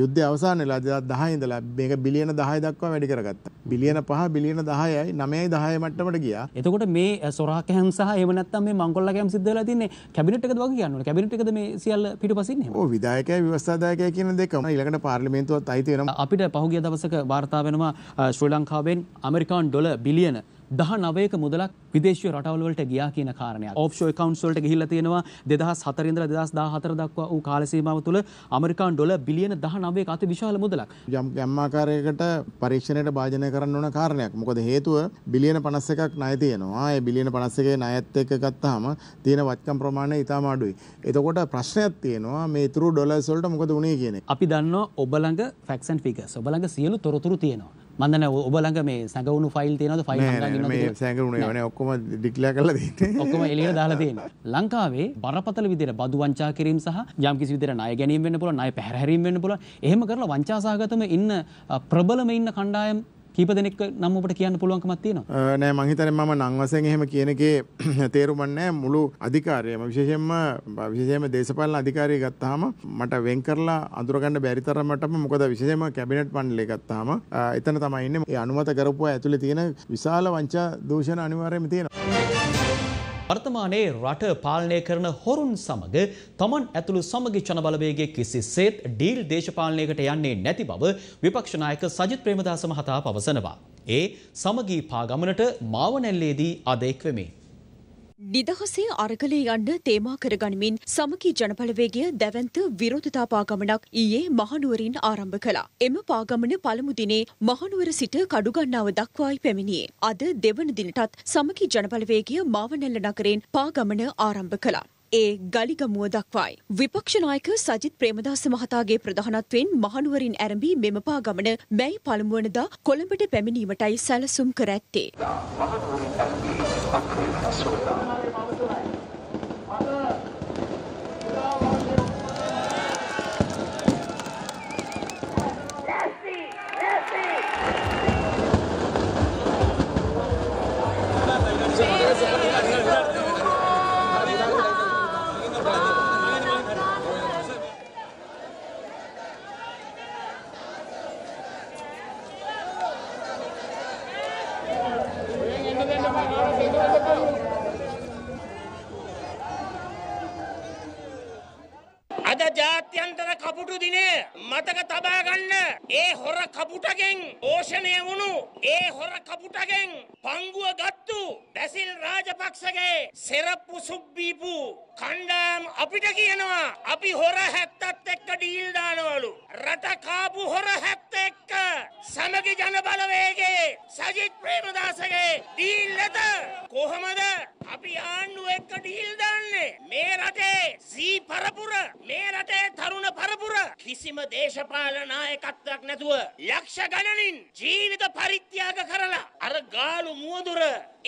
යුද්ධය අවසන් වෙලා 2010 ඉඳලා මේක බිලියන 10 දක්වා වැඩි කරගත්තා. බිලියන 5 බිලියන 10යි 9යි 10යි මට්ටමට ගියා. එතකොට මේ සොරාකෑම් සහ එහෙම නැත්නම් මේ මංගොල්ලකෑම් සිද්ධ වෙලා තින්නේ කැබිනට් එකද වගේ කියන්න ඕනේ. කැබිනට් එකද මේ සියල්ල පිටුපසින් එහෙම. ඔව් විධායකයා ව්‍යවස්ථාදායකයා කියන දෙකම ඊළඟට පාර්ලිමේන්තුවත් අයිති වෙනවා. අපිට පහුගිය දවසක වාර්තා වෙනවා ශ්‍රී ලංකාවෙන් ඇමරිකානු ඩොලර් බිලියන දහ නවයක මුදලක් විදේශ රටවල්වලට ගියා කියන කාරණයක් ඔෆ්ෂෝ accounts වලට ගිහිල්ලා තියෙනවා 2004 ඉඳලා 2014 දක්වා වූ කාල සීමාව තුළ ඇමරිකානු ඩොලර් බිලියන 19ක අති විශාල මුදලක් යම් යම් ආකාරයකට පරීක්ෂණයට භාජනය කරන්න ඕන කාරණයක්. මොකද හේතුව බිලියන 51ක් ණය තියෙනවා. ඒ බිලියන 51ේ ණයත් එක්ක ගත්තාම තියෙන වත්කම් ප්‍රමාණය ඉතාම අඩුයි. එතකොට ප්‍රශ්නයක් තියෙනවා මේ ඉතුරු ඩොලර්ස් වලට මොකද වුනේ කියන එක. අපි දන්නවා ඔබ ළඟ facts and figures. ඔබ ළඟ සියලු තොරතුරු තියෙනවා. මදන ඔබලඟ මේ සැඟවුණු ෆයිල් තියනද ෆයිල් සැඟරුණ න ඔක්කොම ඩික්ල කල ඔක්කම එලියට දාලතියෙන ලංකාවේ බරපතල විදිර බදු වංචා කිරීම සහ යම් කිසි විදිර ණය ගැනීම වෙන්න පුළුවන් ණය පැහැරීම වෙන්න පුළුවන් එහෙම කරලා වංචාසහගතම ඉන්න ප්‍රබලම ඉන්න කණ්ඩායම් කීප දෙනෙක් නම් ඔබට කියන්න පුළුවන්කමක් තියෙනවා නෑ මං හිතන්නේ මම නම් වශයෙන් එහෙම කියන එකේ (clears throat) තේරුමක් නෑ මුළු අධිකාරියම විශේෂයෙන්ම විශේෂයෙන්ම දේශපාලන අධිකාරිය ගත්තාම මට වෙන් කරලා අඳුර ගන්න බැරි තරමටම මොකද විශේෂයෙන්ම කැබිනට් මණ්ඩලය ගත්තාම එතන තමයි ඉන්නේ ඒ අනුමත කරපුවා ඇතුලේ තියෙන විශාල වංචා දූෂණ අනිවාර්යයෙන්ම තියෙනවා වර්තමානයේ රට පාලනය කරන හොරුන් සමග තමන් ඇතුළු සමගි ජනබලවේගයේ කිසිසේත් ඩීල් දේශපාලනයකට යන්නේ නැති බව විපක්ෂ නායක සජිත් ප්‍රේමදාස මහතා පවසනවා. ඒ සමගී පාගමනට මාවනැල්ලේදී අද එක්වෙමේ. නිදහසේ අරගලේ යන්න තේමා කරගනිමින් සමකී ජනපලවේගය දැවන්ත විරෝධතා පාගමනක් ඊයේ මහනුවරින් ආරම්භ කළා. එම පාගමන පළමු දිනේ මහනුවර සිට කඩුගන්නාව දක්වායි පැමිණියේ. අද දෙවන දිනටත් සමකී ජනපලවේගය මාවනැල්ල නගරෙන් පාගමන ආරම්භ කළා. ඒ ගලිගමුව දක්වායි. විපක්ෂනායක සජිත් ප්‍රේමදාස මහතාගේ ප්‍රධානත්වයෙන් මහනුවරින් ඇරඹී මෙම පාගමන මැයි පළමුුවනදා කොළඹට පැමිණීමටයි සැලසුම් කර ඇත්තේ. 啊，对，是到。ජාත්‍යන්තර කපුටු දිනේ මතක තබා ගන්න ඒ හොර කපුටගෙන් ඕෂණය වුණු ඒ හොර කපුටගෙන් පංගුව ගත්තු බැසිල් රාජපක්ෂගේ සෙරප්පු සුබ්බීපු කණ්ඩායම් අපිට කියනවා අපි හොර හැත්තත් එක්ක ඩීල් දානවලු රට කාපු හොර හැත්ත එක්ක සමගි ජන බලවේගේ සජිත් ප්‍රේමදාසගේ ඩීල් නැත කොහමද අපි ආණ්ඩුව එක්ක ඩීල් දාන්නේ මේ රටේ සී පරපුර මේ කිසිම දේශපාලන නායකත්වයක් නැතුව ලක්ෂ ගණනින් ජීවිත පරිත්‍යාග කරලා අර ගාලු මුවදුර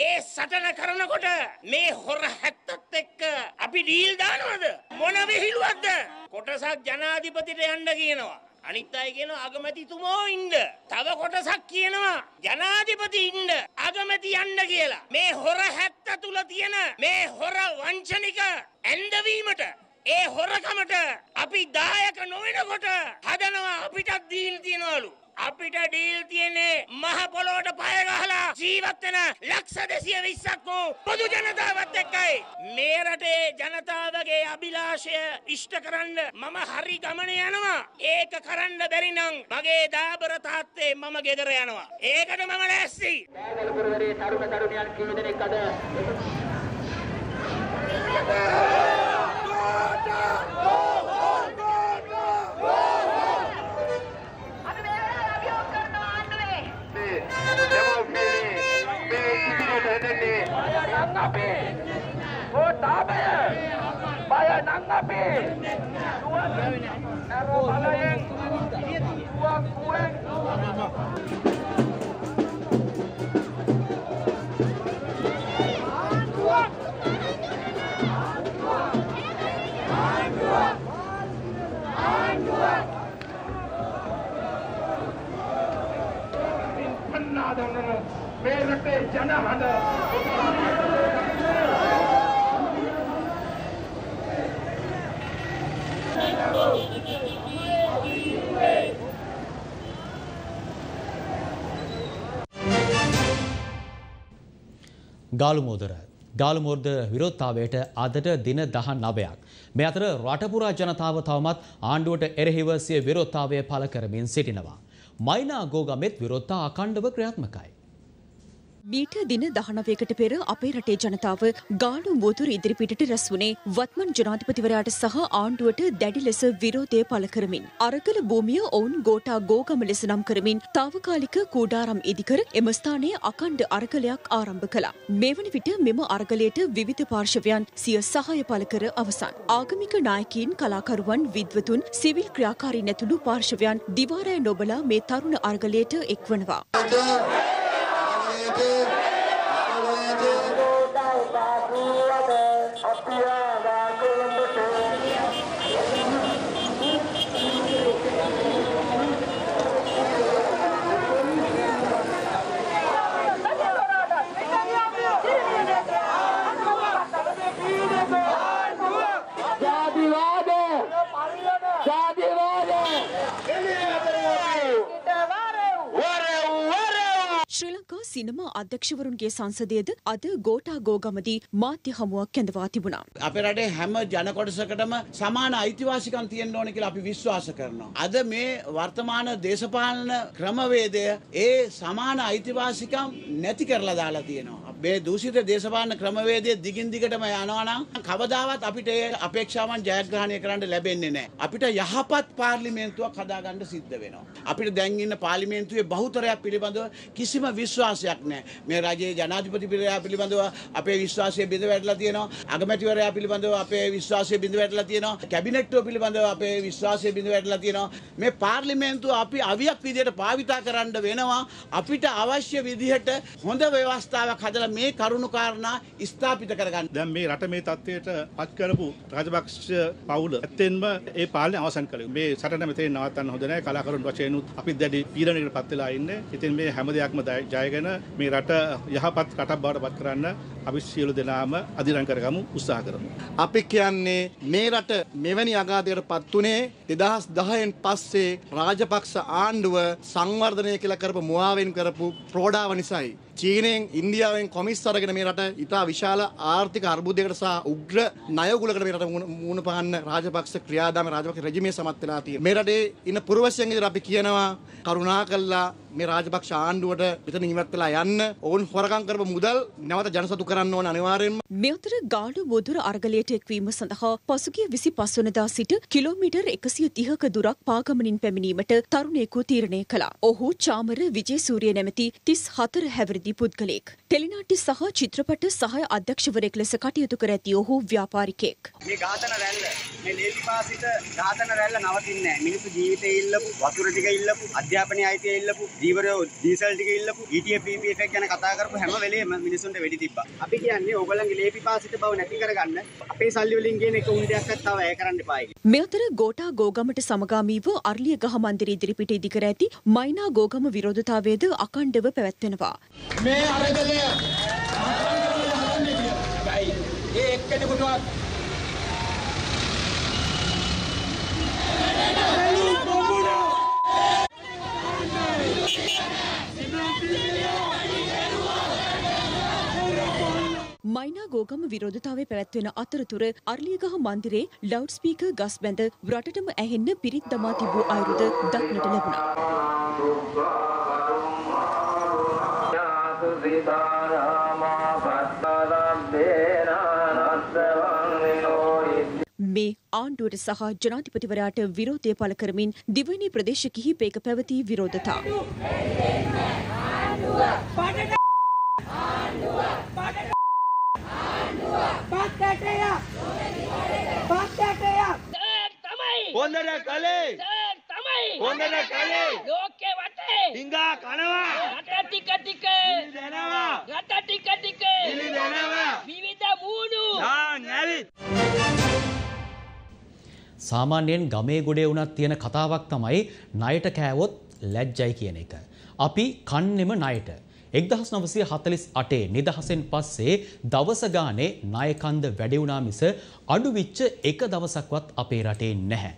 ඒ සටන කරනකොට මේ හොර හැත්තත් එක්ක අපි ඩීල් දානවද මොන විහිළුවක්ද කොටසක් ජනාධිපතිට යන්න කියනවා අනිත් අය කියන අගමැතිතුමෝ ඉන්න. තව කොටසක් කියනවා ජනාධිපති ඉන්න අගමැති යන්න කියලා. මේ හොර හැත්ත තුල තියෙන මේ හොර වංචනික ඇන්දවීමට ඒ හොරකමට අපි දායක නොවෙනකොට හදනවා අපිටත් දීල් තියනවලු. අපිට ඩීල් තියන්නේ මහ පොළොවට පය ගහලා ජීවත් වෙන ලක්ෂ 220ක් වූ පොදු ජනතාවත් එක්කයි මේ රටේ ජනතාවගේ අභිලාෂය ඉෂ්ට කරන්න මම හරි ගමන යනවා ඒක කරන්න බැරි නම් මගේ දාබර තාත්තේ මම ගෙදර යනවා ඒකට මම ලැස්ති තරුණ තරුණියන් කී දෙනෙක් අද nangapi utabe baya nangapi dua गालुमोदरा ගාලමුර්ද විරෝත්තාවයට අදට දින දහන් නවයක්. මෙ අතර රටපුරා ජනතාව තවමත් ආණ්ඩුවට එරෙහිව සිය විරෝත්තාවය පළ කරමින් සිටිනවා. මයිනා ගෝගමෙත් විරෝත්තා අකණ්ඩව ක්‍රියාත්මකයි. මීට දින දහනවයකට පෙර අපේ රටේ ජනතාව ගාලු මුවතුර ඉදිරිපිටට රැස් වුණේ වත්මන් ජනාධිපතිවරයාට සහ ආණ්ඩුවට දැඩි ලෙස විරෝධය පළ කරමින්. අරගල භූමිය ඔවුන් ගෝටා ගෝගම ලෙස නම් කරමින් තාවකාලික කූඩාරම් ඉදිකර එම ස්ථානයේ අකණ්ඩ අරගලයක් ආරම්භ කළා. මෙවැනි විට මෙම අරගලයට විවිධ පාර්ශවයන් සිය සහය පළ කර අවසන්. ආගමික නායකීන් කලාකරුවන් විද්වතුන් සිවිල් ක්‍රියාකාරීන් ඇතුළු පාර්ශවයන් දිවාරය නොබලා මේ තරුණ අරගලයට එක්වනවා. ලංකා සිනමා අධ්‍යක්ෂවරුන්ගේ සංසදයද අද ගෝටා ගෝගමදී මාධ්‍ය හමුවක් කැඳවා තිබුණා. අපේ රටේ හැම ජනකොටසකටම සමාන අයිතිවාසිකම් තියෙන්න ඕන කියලා අපි විශ්වාස කරනවා. අද මේ වර්තමාන දේශපාලන ක්‍රමවේදය ඒ සමාන අයිතිවාසිකම් නැති කරලා දාලා තියෙනවා. මේ දූෂිත දේශපාලන ක්‍රමවේදයේ දිගින් දිගටම යනවා නම් කවදාවත් අපිට ඒ අපේක්ෂාවන් ජයග්‍රහණය කරන්න ලැබෙන්නේ නැහැ. අපිට යහපත් පාර්ලිමේන්තුවක් හදාගන්න සිද්ධ වෙනවා. අපිට දැන් ඉන්න පාර්ලිමේන්තුවේ බහුතරයක් පිළිබඳව කිසිම විශ්වාසයක් නැහැ. මේ රජයේ ජනාධිපතිවරයා පිළිබඳව අපේ විශ්වාසය බිඳ වැටලා තියෙනවා. අගමැතිවරයා පිළිබඳව අපේ විශ්වාසය බිඳ වැටලා තියෙනවා. කැබිනට්ටුව පිළිබඳව අපේ විශ්වාසය බිඳ වැටලා තියෙනවා. මේ පාර්ලිමේන්තුව අපි අවියක් විදියට භාවිතා කරන්න වෙනවා. අපිට අවශ්‍ය විදිහට හොඳ ව්‍යවස්ථාවක් හදලා මේ කරුණු කාරණා ස්ථාපිත කරගන්න. දැන් මේ රට මේ තත්ත්වයට පත් කරපු රාජපක්ෂ පවුල ඇත්තෙන්ම ඒ පාලනය අවසන් කළේ. මේ සටන මෙතෙන් නවත්තන්න හොඳ නැහැ. කලාකරුවන් වශයෙන් උත් අපි දැඩි පීඩනයකට පත් වෙලා ඉන්නේ. ඉතින් මේ හැම දෙයක්ම ජයගෙන මේ රට යහපත් රටක් බවට පත් කරන්න අපි සියලු දෙනාම අධිරන් කරගමු උත්සාහ කරමු. අපි කියන්නේ මේ රට මෙවැනි අගාධයකට පත් වුණේ 2010න් පස්සේ රාජපක්ෂ ආණ්ඩුව සංවර්ධනය කියලා කරපු මුවාවෙන් කරපු ප්‍රෝඩාව නිසායි. චීනයෙන් ඉන්දියාවෙන් කොමිස් අරගෙන මේ රට ඉතා විශාල ආර්ථික අර්බුදයකට සහ උග්‍ර ණයගුලකට මේ රට මුණ පාන්න රාජපක්ෂ ක්‍රියාදාම රාජපක්ෂ රෙජිමේ සමත් වෙලා තියෙනවා. මේ රටේ ඉන්න පුරවැසියන්ගෙන් අපි කියනවා කරුණා කළා මේ රාජපක්ෂ ආණ්ඩුවට මෙතන ඉවත් වෙලා යන්න ඔවුන් හොරකම් කරපු මුදල් නැවත ජනසතු කරන්න ඕන අනිවාර්යයෙන්ම මෙතර ගාලු මුදුර අර්ගලයට එක්වීම සඳහා පසුගිය 25 වෙනිදා සිට කිලෝමීටර් 130ක දුරක් පාගමනින් පැමිණීමට තරුණයෙකු තීරණය කළා. ඔහු චාමර විජේසූරිය නැමැති 34 හැවිරිදි පුද්ගලෙක්. ටෙලිනාට්‍ය සහ චිත්‍රපට සහාය අධ්‍යක්ෂවරයෙක් ලෙස කටයුතු කර ඇති ඔහු ව්‍යාපාරිකයෙක්. මේ ඝාතන රැල්ල මේ ලේලිපාසිත ඝාතන රැල්ල නවතින්නේ නැහැ. මිනිස්සු ජීවිතේ ඉල්ලපු වතුර ටික ඉල්ලපු අධ්‍යාපනයේ අයිතිය ඉල්ලපු දීවර දීසල්ටික ඉල්ලපු ඊටිය e පීපී e එකක් ගැන කතා කරපු හැම වෙලේම මිනිසුන්ට වෙඩි තිබ්බා. අපි කියන්නේ ඕගොල්ලන්ගේ ලේපි පාසිත බව නැති කරගන්න අපේ සල්ලි වලින් ගේන එක උන්ඩයක්වත් තව ඇය කරන්න එපා කියලා. මෙතර ගෝඨා ගෝගමට සමගාමීව අර්ලියගහ මන්දිරය ඉදිරිපිට ඉදි කර ඇති මයිනා ගෝගම විරෝධතාවයේද අඛණ්ඩව පැවැත්වෙනවා. මේ අරගලය ඒ එක්කෙනෙකුටවත් මයිනා ගෝගම විරෝධතාවය පැවැත්වෙන අතරතුර අර්ලියගහ මන්දිරේ ලවුඩ් ස්පීකර් ගස් බැඳ රටටම ඇහෙන්න පිරිත් දමා තිබූ අයුරුද දක්නට ලැබුණා. මේ ආණ්ඩුවට සහ ජනාධිපතිවරයාට විරෝධය පළ කරමින් දිවයිනේ ප්‍රදේශ කිහිපයක පැවති විරෝධතා. හොඳට කලේ හොඳට කලේ ලෝකේ වටේ හිඟා කනවා සාමාන්‍යයෙන් ගමේ ගොඩේ වුණත් තියෙන කතාවක් තමයි ණයට කෑවොත් ලැජ්ජයි කියන එක. අපි කන්නෙම ණයට. 1948 නිදහසෙන් පස්සේ දවස ගානේ ණයකන්ද වැඩි වුණා මිස අඩු වෙච්ච එක දවසක්වත් අපේ රටේ නැහැ.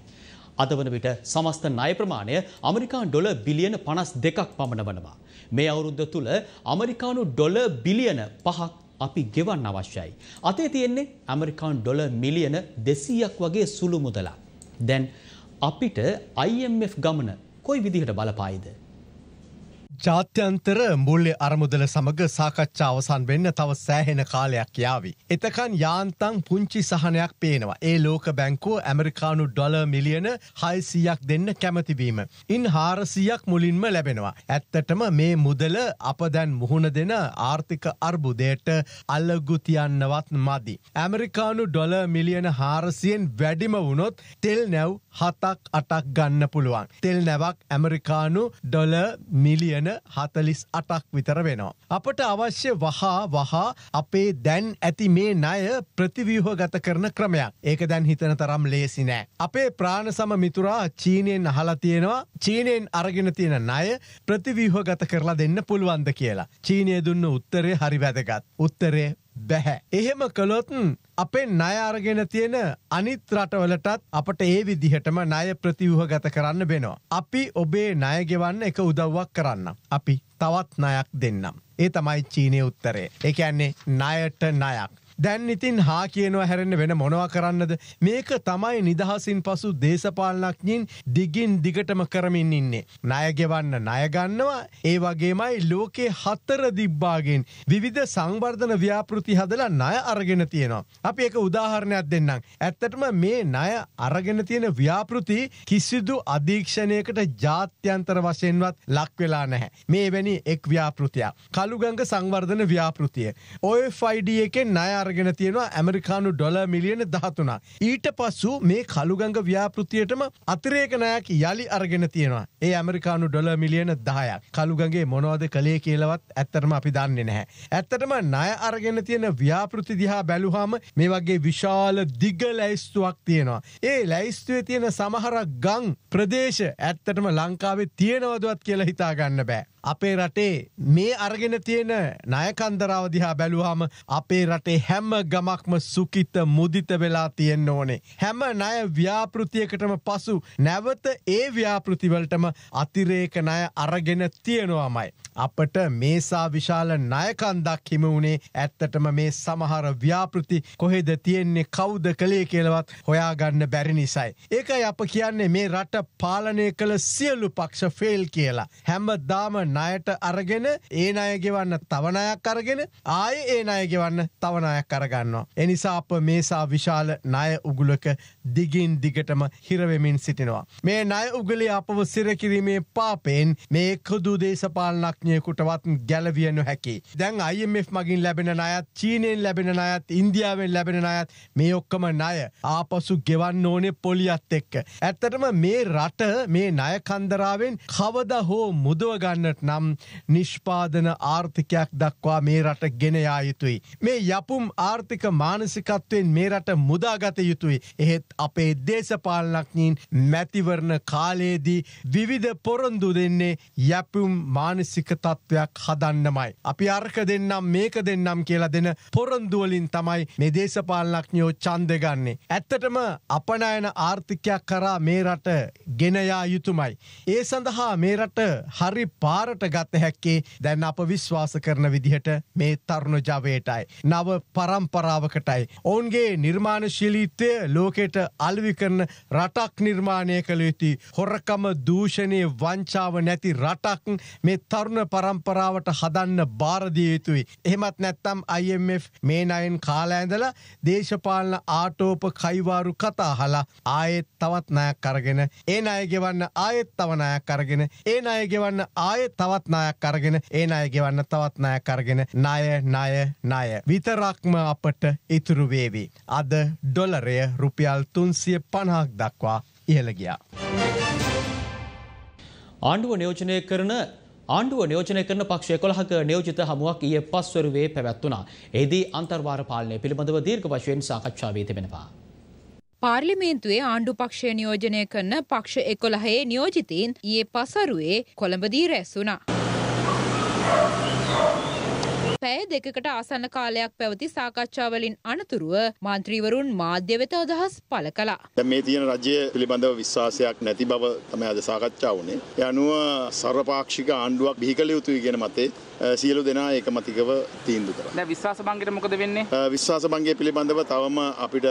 අද වන විට සමස්ත ණය ප්‍රමාණය ඇමරිකානු ඩොලර් බිලියන 52ක් පමණ වනවා. මේ අවුරුද්ද තුල ඇමරිකානු ඩොලර් බිලියන 5ක් අපි ගෙවන්න අවශ්‍යයි. අතේ තියෙන්නේ ඇමරිකාන් ඩොල මිලියන දෙසීයක් වගේ සුළු මුදලක්. දැන් අපිට IMF ගමන කොයි විදිහට බලපායිද ජාත්‍යන්තර මුල්්‍ය අරමුදල සමඟ සාකච්ඡා අවසන් වෙන්න තව සෑහෙන කාලයක් යාවි. එතකන් යාන්තං පුංචි සහනයක් පේනවා. ඒ ලෝක බැංකෝ ඇමරිකානු ඩොල මිලියන හයිසීයක් දෙන්න කැමතිවීම. ඉන් හාරසියක් මුලින්ම ලැබෙනවා. ඇත්තටම මේ මුදල අප දැන් මුහුණ දෙන ආර්ථික අර්බුදයට අල්ලගුතියන්නවත් මදි. ඇමරිකානු ඩොල මිලියන හාරසියෙන් වැඩිම වුණොත් තෙල් නැව් හතක් අටක් ගන්න පුළුවන්. තෙල් නැවක් ඇමරිකානු ඩොල මිලියන හතලිස් අටක් විතර වෙනවා. අපට අවශ්‍ය වහා වහා අපේ දැන් ඇති මේ නය ප්‍රතිවීහෝගත කරන ක්‍රමයක් ඒක දැන් හිතන තරම් ලේසි නෑ. අපේ ප්‍රාණ සම මිතුරා චීනයෙන් අහලා තියෙනවා චීනයෙන් අරගෙන තියෙන නය ප්‍රතිවීහෝගත කරලා දෙන්න පුළුවන්ද කියලා. චීනය දුන්න උත්තරේ හරි වැදගත්. උත්තරේ බැහැ. එහෙම කළොත් අපේ ණය අරගෙන තියෙන අනිත් රටවලටත් අපට ඒ විදිහටම ණය ප්‍රතිව්‍යුහගත කරන්න වෙනවා. අපි ඔබේ ණය ගෙවන්න එක උදව්වක් කරන්න. අපි තවත් ණයක් දෙන්නම්. ඒ තමයි චීනයේ උත්තරේ. ඒ කියන්නේ ණයට ණයක්. දැන් ඉතින් හා කියනවා හැරෙන්න වෙන මොනවා කරන්නද මේක තමයි නිදහසින් පසු දේශපාලනඥින් දිගින් දිගටම කරමින් ඉන්නේ. ණයගෙවන්න ණයගන්නවා ඒ වගේමයි ලෝකේ හතර දිබ්බාගෙන් විවිධ සංවර්ධන ව්‍යාපෘති හදලා ණය අරගෙන තියෙනවා. අපි එක උදාහරණයක් දෙන්නම්. ඇත්තටම මේ ණය අරගෙන තියෙන ව්‍යාපෘති කිසිදු අධීක්ෂණයකට ජාත්‍යන්තර වශයෙන්වත් ලක් වෙලා නැහැ. මේ වැනි එක් ව්‍යාපෘතියක්. කළුගංග සංවර්ධන ව්‍යාපෘතිය. OFID එකෙන් ණය අරගෙන තියෙනවා ඇමරිකානු ඩොල මිලියන දහතුනා. ඊට පස්සු මේ කළුගඟ ව්‍යාපෘතියටම අතිරේක නෑක් යළි අරගෙන තියෙනවා. ඒ ඇමරිකානු ඩොල මිලියන දහයක් කළුගගේ මොනවද කළේ කියලවත් ඇත්තරම අපි දන්නේ නැහැ. ඇත්තටම නය අරගෙන තියෙන ව්‍යාපෘති දිහා බැලුහාම මේ වගේ විශාල දිග ලැයිස්තුවක් තියෙනවා. ඒ ලැයිස්තුවේ තියෙන සමහර ගං ප්‍රදේශ ඇත්තටම ලංකාවේ තියෙනවදවත් කියලා හිතාගන්න බෑ. අපේ රටේ මේ අරගෙන තියෙන නයකන්දරාව දිහා බැලුවහම අපේ රටේ හැම ගමක්ම සුකිත මුදිත වෙලා තියෙන්න ඕනේ. හැම ණය ව්‍යාපෘතියකටම පසු නැවත ඒ ව්‍යාපෘතිවලටම අතිරේක ණය අරගෙන තියෙනවාමයි. අපට මේසා විශාල ණයකන්දක් හිම වුණේ ඇත්තටම මේ සමහර ව්‍යාපෘති කොහෙද තියෙන්නේ කවුද කළේ කියලවත් හොයාගන්න බැරි නිසයි. ඒකයි අප කියන්නේ මේ රට පාලනය කළ සියලු පක්ෂ ෆෙල් කියලා. හැම දාම ණයට අරගෙන ඒ අය ගෙවන්න තවනයක් අරගෙන ආය ඒ අය ගෙවන්න තවනයක් අරගන්නවා. එනිසා අප මේසා විශාල ණය උගුලක දිගින් දිගටම හිරවෙමින් සිටිනවා. මේ ණය උගලේ අපව සිරකිරීමේ පාපයෙන් මේ කොදු දේශපාලනක්ඥයකුටවත් ගැලවියනු හැකි. දැන් IMF මගින් ලැබෙන අයත් චීනයෙන් ලැබෙන අයත් ඉන්දියාවෙන් ලැබෙන අයත් මේ ඔක්කම ණය ආපසු ගෙවන්න ඕනේ පොලියත් එක්ක. ඇත්තටම මේ රට මේ ණය කන්දරාවෙන් කවද හෝ මුදවගන්නට නම් නිෂ්පාදන ආර්ථිකයක් දක්වා මේ රට ගෙනයා යුතුයි. මේ යපුම් ආර්ථික මානසිකත්වයෙන් මේ රට මුදාගත යුතුයි. එහෙත් අපේ දේශපාලනක්ඥින් මැතිවරණ කාලයේදී විවිධ පොරොන්දු දෙන්නේ යැපුම් මානසික තත්ත්වයක් හදන්නමයි. අපි අර්ක දෙන්නම් මේක දෙන්නම් කියලා දෙන පොරොන්දුවලින් තමයි මේ දේශපාලනක්ඥෝ චන්දගන්නේ. ඇත්තටම අපනයන ආර්ථිකයක් කරා මේ රට ගෙනයා යුතුමයි. ඒ සඳහා මේ රට හරි පාර ඉහලට ගත හැක්කේ දැන් අප විශ්වාස කරන විදිහට මේ තරුණ ජවයටයි. නව පරම්පරාවකටයි. ඔවුන්ගේ නිර්මාණශීලීත්වය ලෝකෙට අල්වි කරන රටක් නිර්මාණය කළ යුති හොරකම දූෂණය වංචාව නැති රටක් මේ තරුණ පරම්පරාවට හදන්න බාරදිය යුතුයි. එහෙමත් නැත්තම් IMF මේ නයින් කාලඇඳලා දේශපාලන ආටෝප කයිවාරු කතා හලා ආයෙත් තවත් නයක් කරගෙන ඒ අයගෙවන්න ආයෙත් තවනයක් කරගෙන ඒ අයගෙවන්න ආයෙත් තවත් නායක් අරගෙන ඒ අය ගෙවන්න තවත් නායක් අරගෙන ණය ණය ණය විතරක්ම අපට ඉතුරු වේවි. අද ඩොලරය රුපියල් 350ක් දක්වා ඉහළ ගියා. ආණ්ඩුව නියෝජනය කරන ආණ්ඩුව නියෝජනය කරන පක්ෂ 11ක නියෝජිත හමුවක් ඊයේ පස්වරුවේ පැවැත්වුණා. එෙහිදී අන්තර්වාර පාලනය පිළිබඳව දීර්ඝ වශයෙන් සාකච්ඡා වී තිබෙනවා. පාර්ලිමේන්තුවේ ආණ්ඩු පක්ෂය නියෝජනය කරන පක්ෂ එකොළහයේ නියෝජිතීන් ඒ පසරුවේ කොළඹදී රැස් වුණා. පැය දෙකකට ආසන්න කාලයක් පැවති සාකච්ඡාවලින් අනතුරුව මන්ත්‍රීවරුන් මාධ්‍ය වෙත අදහස් පළ කළා. දැන් මේ තියෙන රජය පිළිබඳව විශ්වාසයක් නැති බව තමයි අද සාකච්ඡා වුණේ. ඒ අනුව සර්වපාක්ෂික ආණ්ඩුවක් බිහි කළ යුතුයි කියන මතේ සියලු දෙනා ඒකමතිකව තීන්දුව කරා. දැන් විශ්වාස භංගයට මොකද වෙන්නේ? විශ්වාස භංගය පිළිබඳව තවම අපිට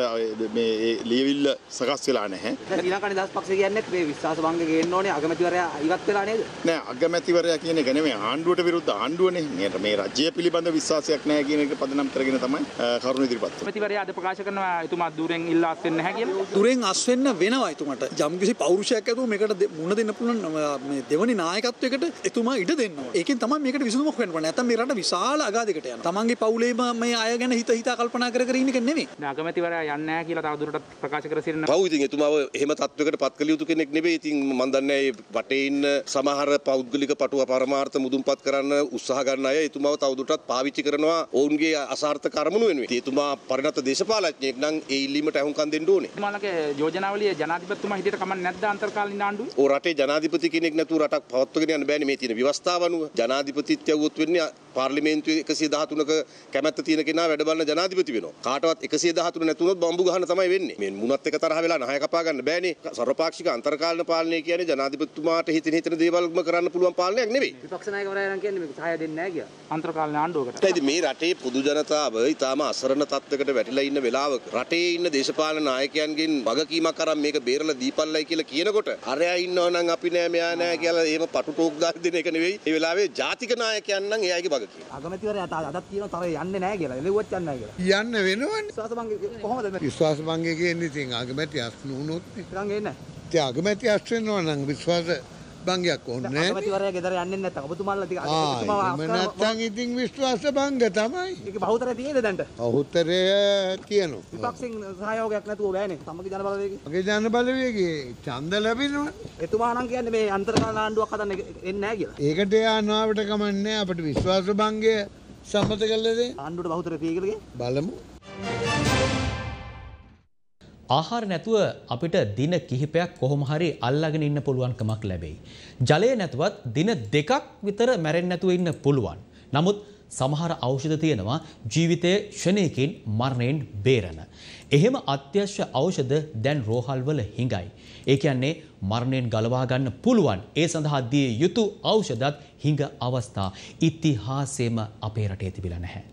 මේ ලියවිල්ල සකස් වෙලා නැහැ. දැන් ඊළඟට දහස් පක්ෂය කියන්නේ මේ විශ්වාස භංගය ගේන්න ඕනේ අගමැතිවරයා ඉවත් වෙලා නේද? නෑ අගමැතිවරයා කියන එක නෙමෙයි ආණ්ඩුවට විරුද්ධ ආණ්ඩුවනේ. මේ රජය පිළිබඳ පිළිබඳ විශ්වාසයක් නැහැ කියන එක පදනම් කරගෙන තමයි කරුණ ඉදිරිපත් කරන්නේ. ප්‍රතිවරයා අද ප්‍රකාශ කරනවා එතුමා දුරෙන් ඉල්ලා අස් වෙන්නේ නැහැ කියලා. දුරෙන් අස් වෙන්න වෙනවා එතුමට. යම්කිසි පෞරුෂයක් ඇතුව මේකට මුණ දෙන්න පුළුවන් මේ දෙවනි නායකත්වයකට එතුමා ඉඩ දෙන්න ඕනේ. ඒකෙන් තමයි මේකට විසඳුමක් හොයන්න ඕනේ. නැත්නම් මේ රට විශාල අගාධයකට යනවා. තමන්ගේ පවුලේම මේ අය ගැන හිත හිතා කල්පනා කර කර ඉන්න එක නෙමෙයි. නාගමැතිවරයා යන්නේ නැහැ කියලා තවදුරටත් ප්‍රකාශ කර සිටිනවා. පව් ඉතින් එතුමාව එහෙම තත්වයකට පත් කළ යුතු කෙනෙක් නෙවෙයි. ඉතින් මම දන්නේ වටේ ඉන්න සමහර පෞද්ගලික පටුව පරමාර්ථ මුදුන්පත් කරන්න උත්සාහ ගන්න අය එතුමාව තවදුරටත් පාවිච්චි කරනවා ඔවුන්ගේ අසාර්ථ කරමුණු වෙනුවෙන්. එතුමා පරිණත දේශපාලඥයෙක් නම් ඒ ඉල්ලීමට අහුම්කන් දෙන්න ඕනේ. මලගේ යෝජනාවලිය ජනාධිපතිතුමා හිටියට කමක් නැද්ද අන්තර්කාලීන ආණ්ඩුවේ? ඔය රටේ ජනාධිපති කෙනෙක් නැතුව රටක් පවත්වගෙන යන්න බෑනේ මේ තියෙන ව්‍යවස්ථාව අනුව. ජනාධිපතිත්වය වුත් වෙන්නේ පාර්ලිමේන්තුවේ 113ක කැමැත්ත තියෙන කෙනා වැඩ බලන ජනාධිපති වෙනවා. කාටවත් 113 නැතුනොත් බම්බු ගහන්න තමයි වෙන්නේ. මේ මුණත් එක තරහ වෙලා නහය කපා ගන්න බෑනේ. සර්වපාක්ෂික අන්තර්කාලීන පාලනය කියන්නේ ජනාධිපතිතුමාට හිතෙන හිතෙන දේවල්ම කරන්න පුළුවන් පාලනයක් නෙවෙයි. විපක්ෂ නායකවරයා කියන්නේ මේක සහය දෙන්නේ නැහැ කියලා. අන්තර්කාලීන ආණ්ඩුවකට. ඒත් මේ රටේ පොදු ජනතාව ඊටාම අසරණ තත්යකට වැටිලා ඉන්න වෙලාවක රටේ ඉන්න දේශපාලන නායකයන්ගෙන් වගකීමක් අරන් මේක බේරලා දීපල්ලයි කියලා කියනකොට අරයා ඉන්නව නම් අපි නෑ මෙයා නෑ කියලා එහෙම පටු ටෝක් දාලා දෙන එක නෙවෙයි. ඒ වෙලාවේ ජාතික නායකයන් නම් එයාගේ මොකද කියන්නේ? අගමැතිවරයා අදත් කියනවා තව යන්නේ නැහැ කියලා. එළුවත් යන්නේ නැහැ කියලා. යන්න වෙනවනේ. විශ්වාස භංගය කොහොමද? විශ්වාස භංගය කියන්නේ ඉතින් අගමැති අස්න වුණොත් නේ. තරංගේ නැහැ. ඉතින් අගමැති අස්න වෙනවා නම් විශ්වාස භංගයක් ඕනේ නෑ ගෙදර යන්නේ නැත්තම් ඔබතුමාලා ටික අද නැත්තම් ඉතින් විශ්වාස භංග තමයි ඒක බහුතරය තියෙද දැන්ට බහුතරය තියෙනවා විපක්ෂෙන් සහයෝගයක් නැතුව බෑනේ තමගේ ජන බලවේගය මගේ ජන බලවේගයේ ඡන්ද ලැබෙනවා එතුමා නම් කියන්නේ මේ අන්තර්ගත ආණ්ඩුවක් හදන්න එන්නේ නැහැ කියලා ඒකට එයා නාවට කමන්නේ අපිට විශ්වාස භංගය සම්මත කළද ආණ්ඩුවට බහුතරය තියෙයි කියලා බලමු Thank you. ආහාර නැතුව අපිට දින කිහිපයක් කොහොම හරි අල්ලාගෙන ඉන්න පුළුවන්කමක් ලැබෙයි. ජලය නැතුවත් දින දෙකක් විතර මැරෙන්නේ නැතුව ඉන්න පුළුවන්. නමුත් සමහර ඖෂධ තියෙනවා ජීවිතයේ ෂණයකින් මරණයෙන් බේරන. එහෙම අත්‍යවශ්‍ය ඖෂධ දැන් රෝහල්වල හිඟයි. ඒ කියන්නේ මරණයෙන් ගලවා ගන්න පුළුවන් ඒ සඳහා දිය යුතු ඖෂධත් හිඟ අවස්ථා ඉතිහාසයේම අපේ රටේ තිබිලා නැහැ.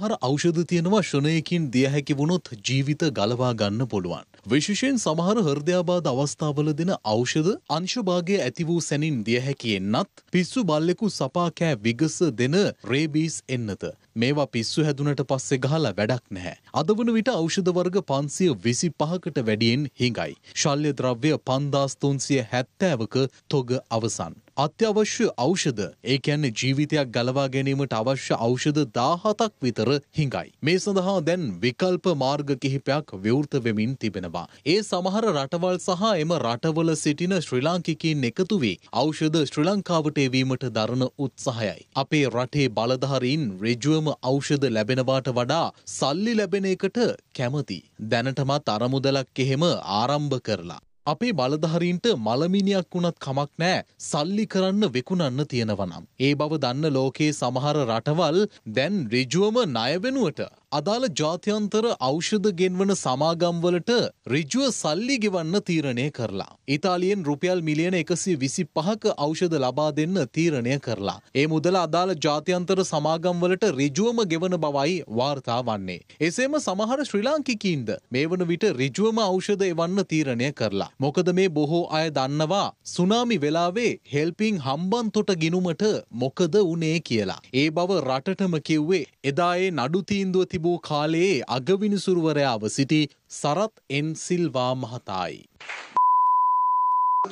සමහර අෞෂධ තියෙනවා ශනයකින් දිය හැකි වුණොත් ජීවිත ගලවා ගන්න පුළුවන්. විශෂයෙන් සමහර හෘදයාබාද අවස්ථාවල දෙන අෞෂධ අංශභාගය ඇති වූ සැනින් දිය හැකියෙන්න්නත් පිස්සු බල්ලෙකු සපාකෑ විගස දෙන රේබීස් එන්නත. මේවා පිස්සු හැදුනට පස්සෙ ගහලා වැඩක් නැහැ. අද වන විට අෞෂධ වර්ග පන්සිය විසි පහකට වැඩියෙන් හිඟයි. ශල්්‍ය ද්‍රව්‍ය පන්දාස්තුන්සිය හැත්තෑවක තොග අවසන්. අත්‍යවශ්‍ය ඖෂධ ඒ කියන්නේ ජීවිතයක් ගලවා ගැනීමට අවශ්‍ය ඖෂධ 17ක් විතර හිඟයි. මේ සඳහා දැන් විකල්ප මාර්ග කිහිපයක් විවෘත වෙමින් තිබෙනවා. ඒ සමහර රටවල් සහ එම රටවල සිටින ශ්‍රී ලාංකිකයින් එකතු වී ඖෂධ ශ්‍රී ලංකාවට එවීමට දරන උත්සාහයයි. අපේ රටේ බලධාරීන් ඍජුවම ඖෂධ ලැබෙනවාට වඩා සල්ලි ලැබෙන එකට කැමති. දැනටමත් අරමුදලක් එහෙම ආරම්භ කරලා අපේ බලධහරීන්ට මළමිනියක් වුණත් කමක් නෑ සල්ලි කරන්න වෙකුණන්න තියෙනවනම්. ඒ බව දන්න ලෝකයේ සමහර රටවල් දැන් රිජුවම ණයවෙනුවට. අදාළ ජාත්‍යන්තර ඖෂධ ගෙන්වන සමාගම්වලට රිජුව සල්ලි ගෙවන්න තීරණය කරලා. ඉතාලියෙන් රුපියල් මිලියන එකසි විසි පහක ඖෂධ ලබා දෙන්න තීරණය කරලා. ඒ මුදල අදාළ ජාත්‍යන්තර සමාගම්වලට රිජුවම ගෙවන බවයි වාර්තා වන්නේ. එසේම සමහර ශ්‍රී ලාංකිකීන්ද මේ වන විට රිජුවම ඖෂධ එවන්න තීරණය කරලා. මොකද මේ බොහෝ අය දන්නවා සුනාමි වෙලාවේ හෙල්පින් හම්බන්තොට ගිනුමට මොකද වනේ කියලා. ඒ බව රටටම කිව්වේ එදායේ නඩු තීන්දුව තිබූ කාලයේ අගවිනිසුරුවරයාව සිටි සරත් එන්සිල්වා මහතායි.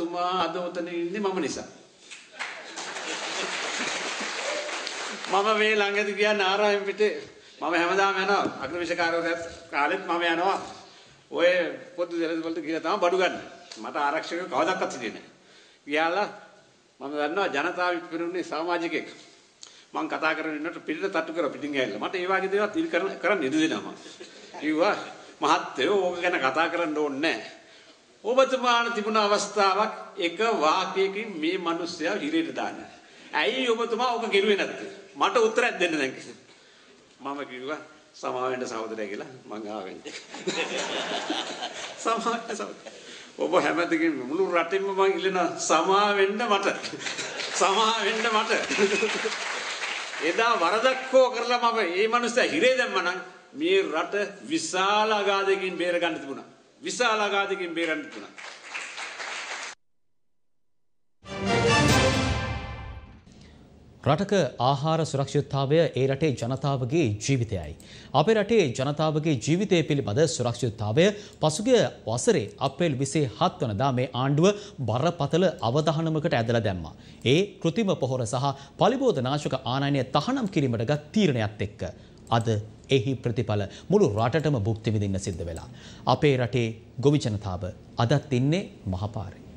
තුමා අද ඔතන ඉන්නේ මම නිසා. මම මේ ළඟදී ගියා නාරායන් පිටේ මම හැමදාම යනවා අග්‍රවිශකාරයෝ කාලෙත් මම යනවා ඔය පොදු දෙරස් වලට ගිහලා තමයි බඩු ගන්න. මට ආරක්ෂක කවදාවත් හිතේ නැහැ. ගියාලා මම දන්නවා ජනතාව පිරුණේ සමාජිකයෙක්. මම කතා කරගෙන ඉන්නකොට පිටිට තට්ටු කර පිටින් ගෑවිලා. මට ඒ වගේ දේවල් ඉල් කරන කරන්න ඉඩ දෙනවා මම. කිව්වා මහත්තයෝ ඕක ගැන කතා කරන්න ඕනේ නැහැ. ඔබතුමාට තිබුණ අවස්ථාවක් එක වාක්‍යයකින් මේ මිනිස්සයා හිරේට දාන්න. ඇයි ඔබතුමා ඕක කෙරුවේ නැත්තේ? මට උත්තරයක් දෙන්න දැන් මම කිව්වා සමාවෙන්න සහෝදරය කියලා මං ආවෙන්. සමාවෙන්න සහෝදරය. ඔබ හැමදකින් මුළු රටින්ම මං ඉල්ලන සමාවෙන්න මට. සමාවෙන්න මට. එදා වරදක් හෝ කරලා මම මේ මනුස්සයා හිරේ දැම්මනම් මේ රට විශාල අගාධයකින් බේර ගන්න තිබුණා. විශාල අගාධයකින් බේරන්න තිබුණා. රටක ආහාර සුරක්ෂිතතාවය ඒ රටේ ජනතාවගේ ජීවිතයයි. අපේ රටේ ජනතාවගේ ජීවිතය පිළිබඳ සුරක්ෂිතතාවය පසුගිය වසරේ අප්‍රේල් 27 වනදා මේ ආණ්ඩුව බරපතල අවධානමකට ඇදලා දැම්මා. ඒ કૃතිම පොහොර සහ පලිබෝධ නාශක ආනයනය තහනම් කිරීමට ගත් තීරණයත් එක්ක අද එහි ප්‍රතිඵල මුළු රටටම භුක්ති විඳින්න සිද්ධ වෙලා. අපේ රටේ ගොවි ජනතාව අදත් ඉන්නේ මහපාරේ.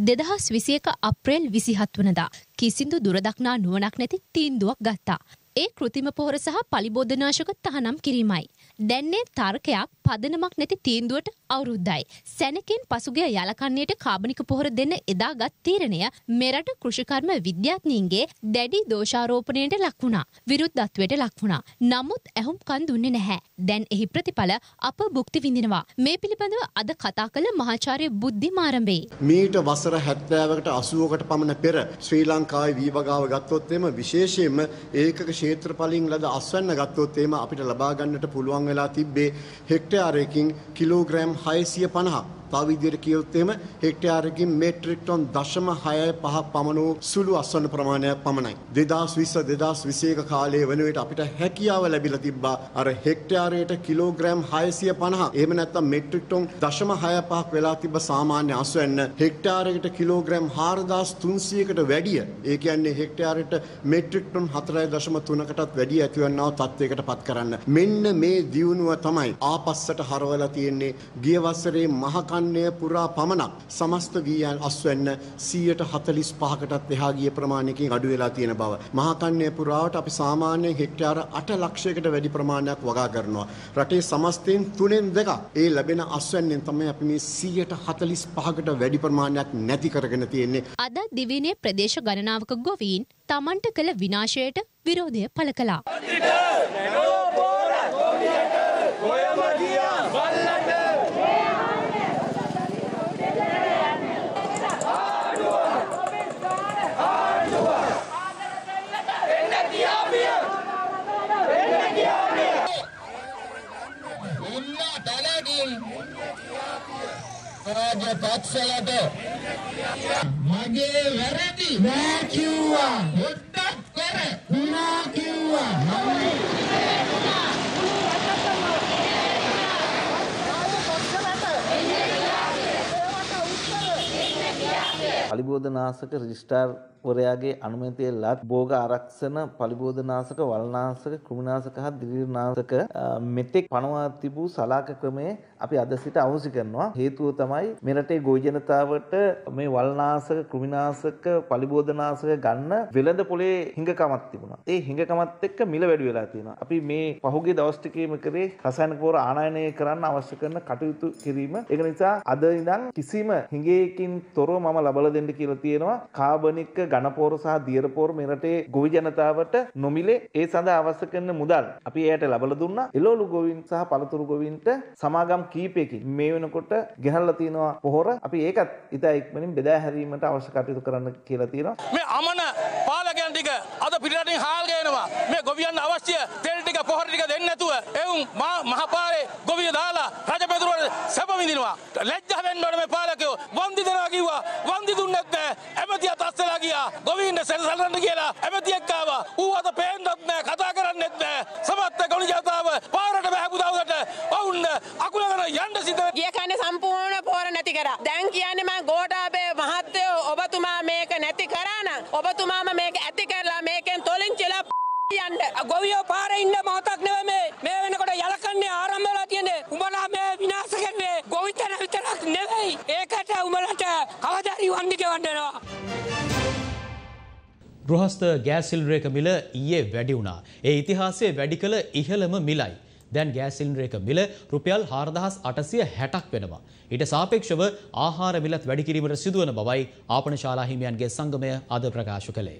දෙදහස් විසියක අප්‍රේල් විසිහත් වනදා කිසිදු දුරදක්නා නුවනක් නැති තීන්දුවක් ගත්තා. ඒ කෘතිම පොහොර සහ පලිබෝධනාශක තහනම් කිරීමයි. දැන්නේ තර්කයක් පදනමක් නැති තීන්දුවට අවුරුද්දයි. සැනකෙන් පසුගිය යලකන්නේට කාබනික පොහොර දෙන්න එදාගත් තීරණය මෙරට කෘෂිකර්ම විද්‍යාඥීන්ගේ දැඩි දෝෂාරෝපණයට ලක්වුණා. විරුද්ධත්වයට ලක්වුණා. නමුත් ඇහුම්කන් දුන්නේ නැහැ. දැන් එහි ප්‍රතිඵල අප භුක්ති විඳිනවා. මේ පිළිබඳව අද කතා කළ මහාචාර්ය බුද්ධි මාරඹේ. මීට වසර 70කට 80කට පමණ පෙර ශ්‍රී ලංකාවේ වීවගාව ගත්තොත් එම විශේෂයෙන්ම ඒකක ක්ෂේත්‍රඵලින් ලද අස්වැන්න ගත්තොත් එම අපිට ලබා ගන්නට පුළුවන් වෙලා තිබ්බේ හෙක්ටයාරයකින් කිලෝග්‍රෑම් 650ක්. තව විදිහට කියොත් එහෙම හෙක්ටයාරකින් මෙට්‍රික් ටන් 0.65 පමණ වූ සුළු අස්වන ප්‍රමාණයක් පමණයි. 2020 2021 කාලයේ වෙන විට අපිට හැකියාව ලැබිලා තිබ්බා අර හෙක්ටයාරයට කිලෝග්‍රෑම් 650 එහෙම නැත්නම් මෙට්‍රික් ටන් 0.65ක් වෙලා තිබ්බ සාමාන්‍ය අස්වැන්න හෙක්ටයාරයකට කිලෝග්‍රෑම් 4300කට වැඩිය. ඒ කියන්නේ හෙක්ටයාරයට මෙට්‍රික් ටන් 4.3කටත් වැඩිය ඇතිවන්නා තත්වයකට පත් කරන්න. මෙන්න මේ දියුණුව තමයි ආපස්සට හරවලා තියෙන්නේ. ගිය වසරේ මහකන් ඊशान्‍ය පුරා පමණක් සමස්ත වී අස්වැන්න 145කටත් එහා ගිය ප්‍රමාණයකින් අඩු වෙලා තියෙන බව. මහා කන්‍ය පුරාවට අපි සාමාන්‍යයෙන් හෙක්ටයාර 8 ලක්ෂයකට වැඩි ප්‍රමාණයක් වගා කරනවා. රටේ සමස්තයෙන් 3න් 2ක් ඒ ලැබෙන අස්වැන්නෙන් තමයි අපි මේ 145කට වැඩි ප්‍රමාණයක් නැති කරගෙන තියෙන්නේ. අද දිවිනේ ප්‍රදේශ ගණනාවක ගොවීන් තමන්ට කළ විනාශයට විරෝධය පළ කළා. පක්ෂයට මගේ වැරදි නෑ කිව්වා ඔට්ටක් කර වුණා කිව්වා අලිබෝධනාසක රජිස්ටාර් වරයාගේ අනුමැතිය ලත් භෝග ආරක්ෂණ පලිබෝධනාසක වල්නාසක කෘමිනාසක හා දිවිරනාසක මෙතෙක් පනවා තිබූ සලාක ක්‍රමය අපි අද සිට අවුසි කරනවා හේතුව තමයි මෙරටේ ගෝජනතාවට මේ වල්නාසක කෘමිනාසක පලිබෝධනාසක ගන්න වෙළඳ පොලේ හිඟකමත් තිබුණා ඒ හිඟකමත් එක්ක මිල වැඩි වෙලා තියෙනවා අපි මේ පහුගේ දවස් ටිකේම කරේ රසායනික පොර ආනයනය කරන්න අවශ්‍ය කරන කටයුතු කිරීම ඒක නිසා අද ඉඳන් කිසිම හිඟයකින් තොරව මම ලබලා දෙන්න කියලා තියෙනවා කාබනික ඝනපෝර සහ දියරපෝර මෙරටේ ගොවි ජනතාවට නොමිලේ ඒ සඳහා අවශ්‍ය කරන මුදල් අපි එයට ලබලා දුන්නා. එළවලු ගොවීන් සහ පළතුරු ගොවීන්ට සමාගම් කිහිපයකින් මේ වෙනකොට ගෙනල්ලා තියෙනවා පොහොර. අපි ඒකත් ඉතා ඉක්මනින් බෙදා හැරීමට අවශ්‍ය කටයුතු කරන්න කියලා තියෙනවා. මේ අමන පාලකයන් ටික අද පිටරටින් හාල් ගේනවා. මේ ගොවියන් අවශ්‍ය තෙල් ටික පොහොර ටික දෙන්නේ නැතුව එවුන් මහපාරේ ගොවිය දාලා රජපැදුරට සැප විඳිනවා. ලැජ්ජා වෙන්න ඕනේ මේ පාලකයෝ. ගියා ගොවීන්ට සැරසලන්න කියලා ඇමතියෙක් ආවා ඌ අද පේන්නත් නෑ කතා කරන්නෙත් නෑ සමත් ගොළු ජනතාව පාරට බහැපු දවසට ඔවුන් අකුලගෙන යන්න සිද්ධ ගිය කන්නේ සම්පූර්ණ පෝර නැති කරා දැන් කියන්නේ මං ගෝඨාභය මහත්තයෝ ඔබතුමා මේක නැති කරා නම් ඔබතුමාම මේක ඇති කරලා මේකෙන් තොලින්චිලා යන්න ගොවියෝ පාර ඉන්න මහතක් නෙවෙයි මේ මේ වෙනකොට යලකන්නේ ආරම්භ වෙලා තියෙන්නේ උඹලා මේ විනාශ කරන්නේ ගොවිතැන විතරක් නෙවෙයි ඒකට උඹලට කවදාරි වන්දි ගෙවන්න වෙනවා ගෘහස්ථ ගෑස් සිලින්ඩරයක මිල ඊයේ වැඩි වුණා. ඒ ඉතිහාසයේ වැඩි කළ ඉහළම මිලයි. දැන් ගෑස් සිලින්ඩරයක මිල රුපියල් 4860ක් වෙනවා. ඊට සාපේක්ෂව ආහාර මිලත් වැඩි කිරීමට සිදුවන බවයි ආපනශාලා හිමියන්ගේ සංගමය අද ප්‍රකාශ කළේ.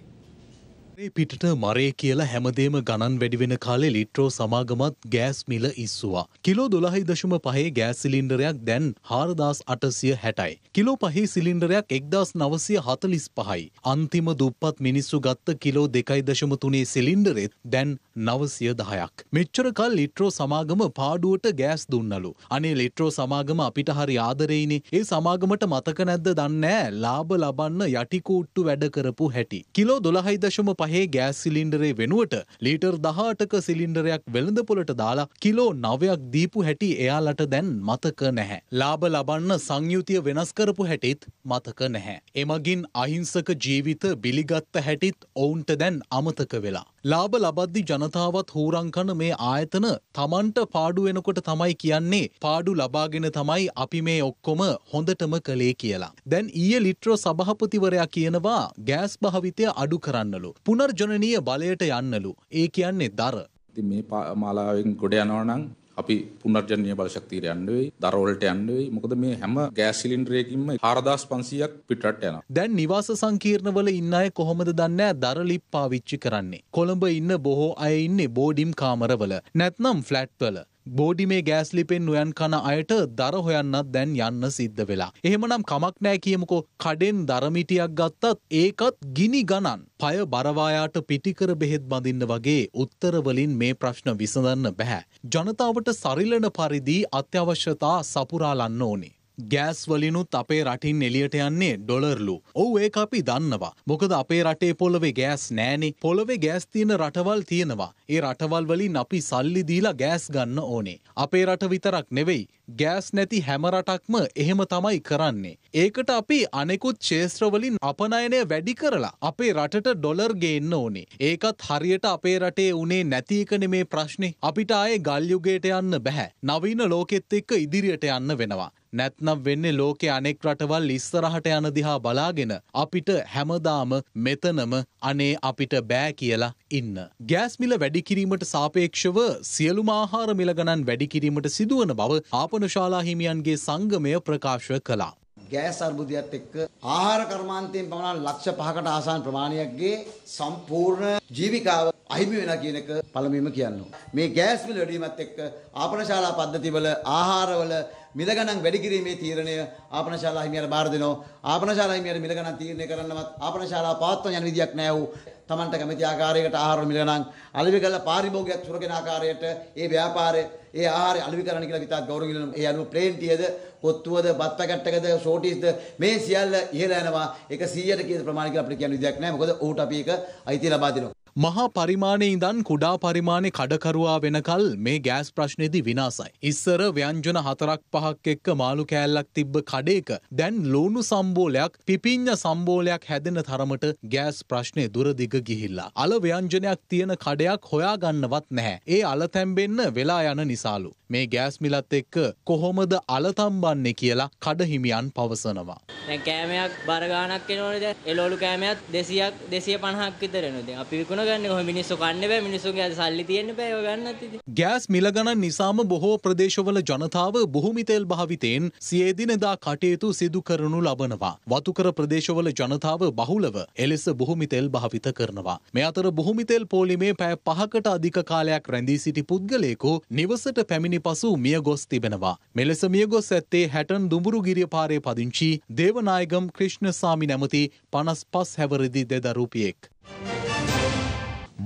කරේ පිටට මරේ කියලා හැමදේම ගණන් වැඩිවෙන කාලේ ලිට්‍රෝ සමාගමත් ගෑස් මිල ඉස්සුවා. කිලෝ දොළහි දශම පහේ ගෑස් සිලින්ඩරයක් දැන් හාරදාස් අටසිය හැටයි. කිලෝ පහේ සිලින්ඩරයක් එක්දස් නවසය හතලිස් පහයි. අන්තිම දුප්පත් මිනිස්සු ගත්ත කිලෝ දෙකයි දශම තුනේ සිලින්ඩරෙත් දැන් නවසිය දහයක්. මෙච්චරකල් ලිට්‍රෝ සමාගම පාඩුවට ගෑස් දුන්නලු. අනේ ලිට්‍රෝ සමාගම අපිට හරි ආදරෙයිනේ ඒ සමාගමට මතක නැද්ද දන්නෑ ලාභ ලබන්න යටිකූට්ටු වැඩ කරපු හැටි. කිලෝ දොළහයි දශම පහ පහේ ගෑස් සිලින්ඩරේ වෙනුවට ලීටර් දහටක සිලින්ඩරයක් වෙළඳපොලට දාලා කිලෝ නවයක් දීපු හැටි එයාලට දැන් මතක නැහැ. ලාබ ලබන්න සංයුතිය වෙනස් කරපු හැටිත් මතක නැහැ. එමගින් අහිංසක ජීවිත බිලිගත්ත හැටිත් ඔවුන්ට දැන් අමතක වෙලා. ලාභ ලබද්දි ජනතාවත් හූරංකන මේ ආයතන තමන්ට පාඩු වෙනකොට තමයි කියන්නේ පාඩු ලබාගෙන තමයි අපි මේ ඔක්කොම හොඳටම කළේ කියලා. දැන් ඊයේ ලිට්‍රෝ සභාපතිවරයා කියනවා ගෑස් භාවිතය අඩු කරන්නලු. පුනර්ජනනීය බලයට යන්නලු. ඒ කියන්නේ දර. ඉතින් මේ මාලාවෙන් ගොඩ යනවා නම් අපි පුනර්ජනීය බලශක්තියට යන්න වෙයි, දරවලට යන්න වෙයි. මොකද මේ හැම ගෑස් සිලින්ඩරයකින්ම 4500ක් පිටරට යනවා. දැන් නිවාස සංකීර්ණවල ඉන්න අය කොහොමද දන්නේ දර ලිප් පාවිච්චි කරන්නේ? කොළඹ ඉන්න බොහෝ අය ඉන්නේ බෝඩිම් කාමරවල, නැත්නම් ෆ්ලැට් වල. බෝඩිමේ ගෑස්ලිපෙන් නොයන් කන අයට දර හොයන්නත් දැන් යන්න සිද්ධ වෙලා. එහෙමනම් කමක් නෑ කියමුකෝ කඩෙන් දරමිටියක් ගත්තත් ඒකත් ගිනි ගණන්. පය බරවායාට පිටිකර බෙහෙත් බඳින්න වගේ උත්තරවලින් මේ ප්‍රශ්න විසඳන්න බැහැ. ජනතාවට සරිලන පරිදි අත්‍යවශ්‍යතා සපුරාලන්න ඕනේ. ගෑස් වලිනුත් අපේ රටින් එලියට යන්නේ ඩොලර්ලු. ඔව් ඒක අපි දන්නවා. මොකද අපේ රටේ පොළවේ ගෑස් නෑනේ. පොළවේ ගෑස් තියෙන රටවල් තියෙනවා. ඒ රටවල් වලින් අපි සල්ලි දීලා ගෑස් ගන්න ඕනේ. අපේ රට විතරක් නෙවෙයි. ගෑස් නැති හැම රටක්ම එහෙම තමයි කරන්නේ. ඒකට අපි අනෙකුත් ක්ෂේත්‍ර වලින් අපනයනය වැඩි කරලා අපේ රටට ඩොලර් ගේන්න ඕනේ. ඒකත් හරියට අපේ රටේ උනේ නැති එකනේ මේ ප්‍රශ්නේ. අපිට ආයේ ගල් යුගයට යන්න බෑ. නවීන ලෝකෙත් එක්ක ඉදිරියට යන්න වෙනවා. නැත්නම් වෙන්නේ ලෝකේ අනෙක් රටවල් ඉස්සරහට යන දිහා බලාගෙන අපිට හැමදාම මෙතනම අනේ අපිට බෑ කියලා ඉන්න. ගෑස් මිල වැඩි කිරීමට සාපේක්ෂව සියලුම ආහාර මිල ගණන් වැඩි කිරීමට සිදුවන බව ආපනශාලා හිමියන්ගේ සංගමය ප්‍රකාශ කළා. ගෑස් අර්බුදයක්ත් එක්ක ආහාර කර්මාන්තයෙන් පමණ ලක්ෂ පහකට ආසන් ප්‍රමාණයක්ගේ සම්පූර්ණ ජීවිකාව අහිමි වෙන කියන එක පළමුවෙන්ම කියනවා. මේ ගෑස් මිල වැඩිවීමත් එක්ක ආපනශාලා පද්ධතිවල ආහාරවල මිල ගණන් වැඩි කිරීමේ තීරණය ආපනශාලා හිමියන්ට බාර දෙනවා. ආපනශාලා හිමියන්ට මිල ගණන් තීරණය කරන්නවත් ආපනශාලා පවත්වන යන විදියක් නැහැ වූ තමන්ට කැමති ආකාරයකට ආහාර මිල ගණන් අලෙවි කරලා පාරිභෝගිකයක් සුරගෙන ආකාරයට ඒ ව්‍යාපාරය ඒ ආහාරය අලෙවි කරන්න කියලා විතර ගෞරව ඉල්ලන ඒ අනුව ප්ලේන්ටියද කොත්තුවද බත් පැකට් එකද ෂෝටිස්ද මේ සියල්ල ඉහළ යනවා ඒක 100ට කියන ප්‍රමාණය කියලා අපිට කියන විදියක් නැහැ මොකද ඌට අපි ඒක අයිතිය ලබා දෙනවා මහා පරිමාණය ඉඳන් කුඩා පරිමාණය කඩකරුවා වෙනකල් මේ ගෑස් ප්‍රශ්නයේදී විනාසයි. ඉස්සර ව්‍යංජන හතරක් පහක් එක්ක මාළු කෑල්ලක් තිබ්බ කඩේක දැන් ලෝනු සම්බෝලයක් පිපිඤ්ඤ සම්බෝලයක් හැදෙන තරමට ගෑස් ප්‍රශ්නය දුරදිග ගිහිල්ලා. අල ව්‍යංජනයක් තියෙන කඩයක් හොයාගන්නවත් නැහැ. ඒ අල තැම්බෙන්න වෙලා යන නිසාලු. මේ ගෑස් මිලත් එක්ක කොහොමද අල තම්බන්නේ කියලා කඩහිමියන් පවසනවා. දැන් කෑමයක් බර ගාණක් එනවනේ දැන් එළවලු කෑමයක් 200ක් 250ක් විතර එනවා. දැන් අපි විකුණ ගන්න හො මිනිස්සු කන්න බෑ මිනිසුන්ගේ අද සල්ලි තියෙන්න බෑ ඒව ගන්නත් ඉතින්. ගෑස් මිල ගණන් නිසාම බොහෝ ප්‍රදේශවල ජනතාව බොහොමිතෙල් භාවිතයෙන් සිය දිනදා කටයුතු සිදු කරනු ලබනවා. වතුකර ප්‍රදේශවල ජනතාව බහුලව එලෙස බොහොමිතෙල් භාවිත කරනවා. මේ අතර බොහොමිතෙල් පෝලිමේ පැය පහකට අධික කාලයක් රැඳී සිටි පුද්ගලයෙකු නිවසට පැමිණි පසු මිය ගොස් තිබෙනවා. මෙලෙස මිය ගොස් ඇත්තේ හැටන් දුඹුරු ගිරිය පාරේ පදිංචි දේවනායගම් ක්‍රිෂ්ණ සාමි නැමති පනස් පස් හැවරදි දෙදරුපියෙක්.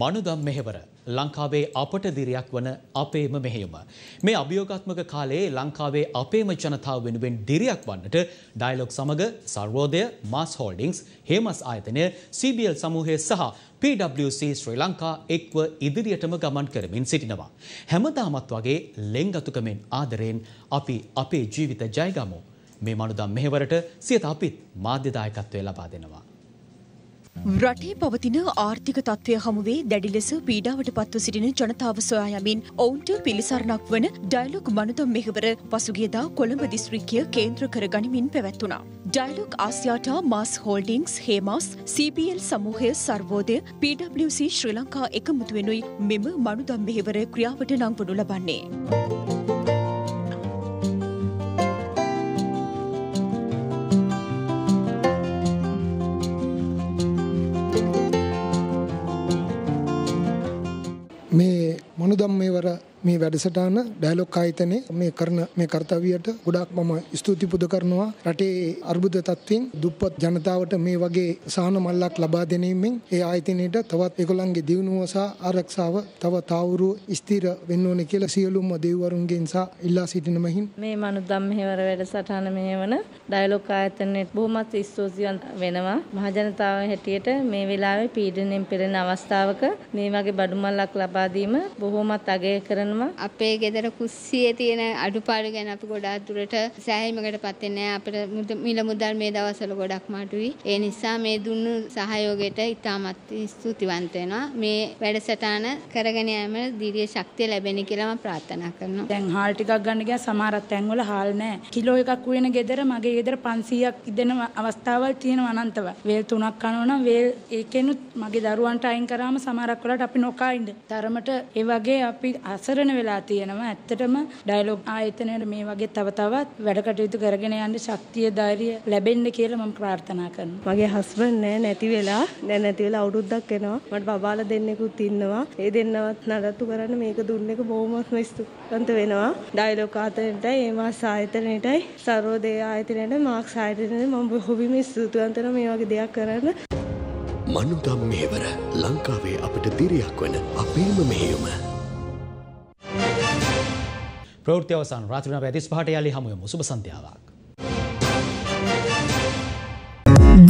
මනුදම් මෙහෙවර ලංකාවේ අපට දිරයක් වන අපේම මෙහෙයම. මේ අභියෝගාත්මක කාලයේ ලංකාවේ අපේම ජනතාව වෙනුවෙන් දිරයක් වන්නට ඩයිලොක් සමඟ සර්වෝදය මස් හෝල්ඩිංස් හේමස් ආයතනය CBL සමූහය සහ PWC ශ්‍රී ලංකා එක්ව ඉදිරියටම ගමන් කරමින් සිටිනවා. හැමදාමත් වගේ ලෙංගතුකමෙන් ආදරයෙන් අපි අපේ ජීවිත ජයගමු. මේ මනුදම් මෙහෙවරට සියත අපිත් මාධ්‍යදායකත්වය ලබා දෙනවා. රටේ පවතින ආර්ථික තත්ත්වය හමුවේ දැඩි ලෙස පීඩාවට පත්ව සිටින ජනතාව සොයා යමින් ඔවුන්ට පිළිසරණක් වන ඩයලොග් මනුදම් මෙහෙවර පසුගියදා කොළඹ දිස්ත්‍රික්කය කේන්ද්‍ර කරගනිමින් පැවැත්වුණා. Dialog Axiata MAS holdings Hemas CPL සමූහය සර්වෝදය PwC ශ්‍රී ලංකා එකමුතුවෙනුයි මෙම මනුදම් මෙහෙවර ක්‍රියාවට නංවනු ලබන්නේ. ಮನುದಮ್ಮಿಯವರ මේ වැඩසටහන ඩයලොක් ආයතනයේ මේ කරන මේ කාර්යයට ගොඩාක් මම ස්තුති පුද කරනවා රටේ අර්බුද තත්ත්වෙන් දුප්පත් ජනතාවට මේ වගේ සහන මල්ලක් ලබා දෙනීමෙන් ඒ ආයතනයට තවත් ඒගොල්ලන්ගේ දියුණුව සහ ආරක්ෂාව තව තාවුරු ස්ථිර වෙන්න ඕනේ කියලා සියලුම දෙවිවරුන්ගෙන් සහ ඉල්ලා සිටින මහින් මේ මනුදම් මෙහෙවර වැඩසටහන මෙහෙවන ඩයලොක් ආයතනයට බොහොමත් ස්තුතියන් වෙනවා මහජනතාව හැටියට මේ වෙලාවේ පීඩනයෙන් පෙළෙන අවස්ථාවක මේ වගේ බඩු මල්ලක් ලබා දීම බොහොමත් අගය කරන අනුව අපේ ගෙදර කුස්සියේ තියෙන අඩුපාඩු ගැන අපි ගොඩාක් දුරට සෑහීමකට පත් වෙන්නේ අපිට මිල මුදල් මේ දවස්වල ගොඩක්ම අඩුයි. ඒ නිසා මේ දුන්නු සහයෝගයට ඉතාමත් ස්තුතිවන්ත වෙනවා. මේ වැඩසටහන කරගෙන යාම දිරිය ශක්තිය ලැබෙන කියලා මම ප්‍රාර්ථනා කරනවා. දැන් හාල් ටිකක් ගන්න ගියා සමහර තැන් වල හාල් නැහැ. කිලෝ එකක් වෙන ගෙදර මගේ ගෙදර 500ක් දෙන අවස්ථාවල් තියෙනවා අනන්තව. වේල් තුනක් කනවා නම් වේල් ඒකෙනුත් මගේ දරුවන්ට අයින් කරාම සමහරක් වෙලාවට අපි නොකා ඉඳ. තරමට ඒ වගේ අපි අසර ඉවරන වෙලා තියෙනවා. ඇත්තටම ඩයලොග් ආයතනයට මේ වගේ තව තවත් වැඩ කටයුතු කරගෙන යන්න ශක්තිය ධෛර්යය ලැබෙන්න කියලා මම ප්‍රාර්ථනා කරනවා. මගේ හස්බන්ඩ් නෑ නැති වෙලා දැන් නැති වෙලා අවුරුද්දක් වෙනවා. මට බබාලා දෙන්නෙකුත් ඉන්නවා. ඒ දෙන්නවත් නඩත්තු කරන්න මේක දුන්න එක බොහොමත්ම ස්තුතිවන්ත වෙනවා. ඩයලොග් ආයතනයටයි ඒ මාස ආයතනයටයි සර්වෝදය ආයතනයට මාක්ස් ආයතනයට මම බොහොම ස්තුතිවන්ත වෙනවා මේ වගේ දෙයක් කරන්න. මනුදම් මෙහෙවර ලංකාවේ අපට දිරියක් වන අපේම මෙහෙයුම ප්‍රවෘත්ති අවසන් රාත්‍රී 9:35ට යාලේ හමු වෙමු. සුබ සන්ධ්‍යාවක්.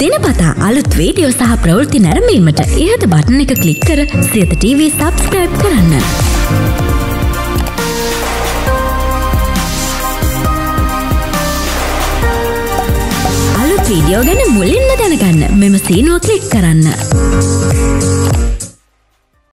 දිනපතා අලුත් වීඩියෝ සහ ප්‍රවෘත්ති නැරඹීමට ඉහත බටන් එක ක්ලික් කර සියත TV subscribe කරන්න. අලුත් වීඩියෝ ගැන මුලින්ම දැනගන්න මෙම සීනුව ක්ලික් කරන්න.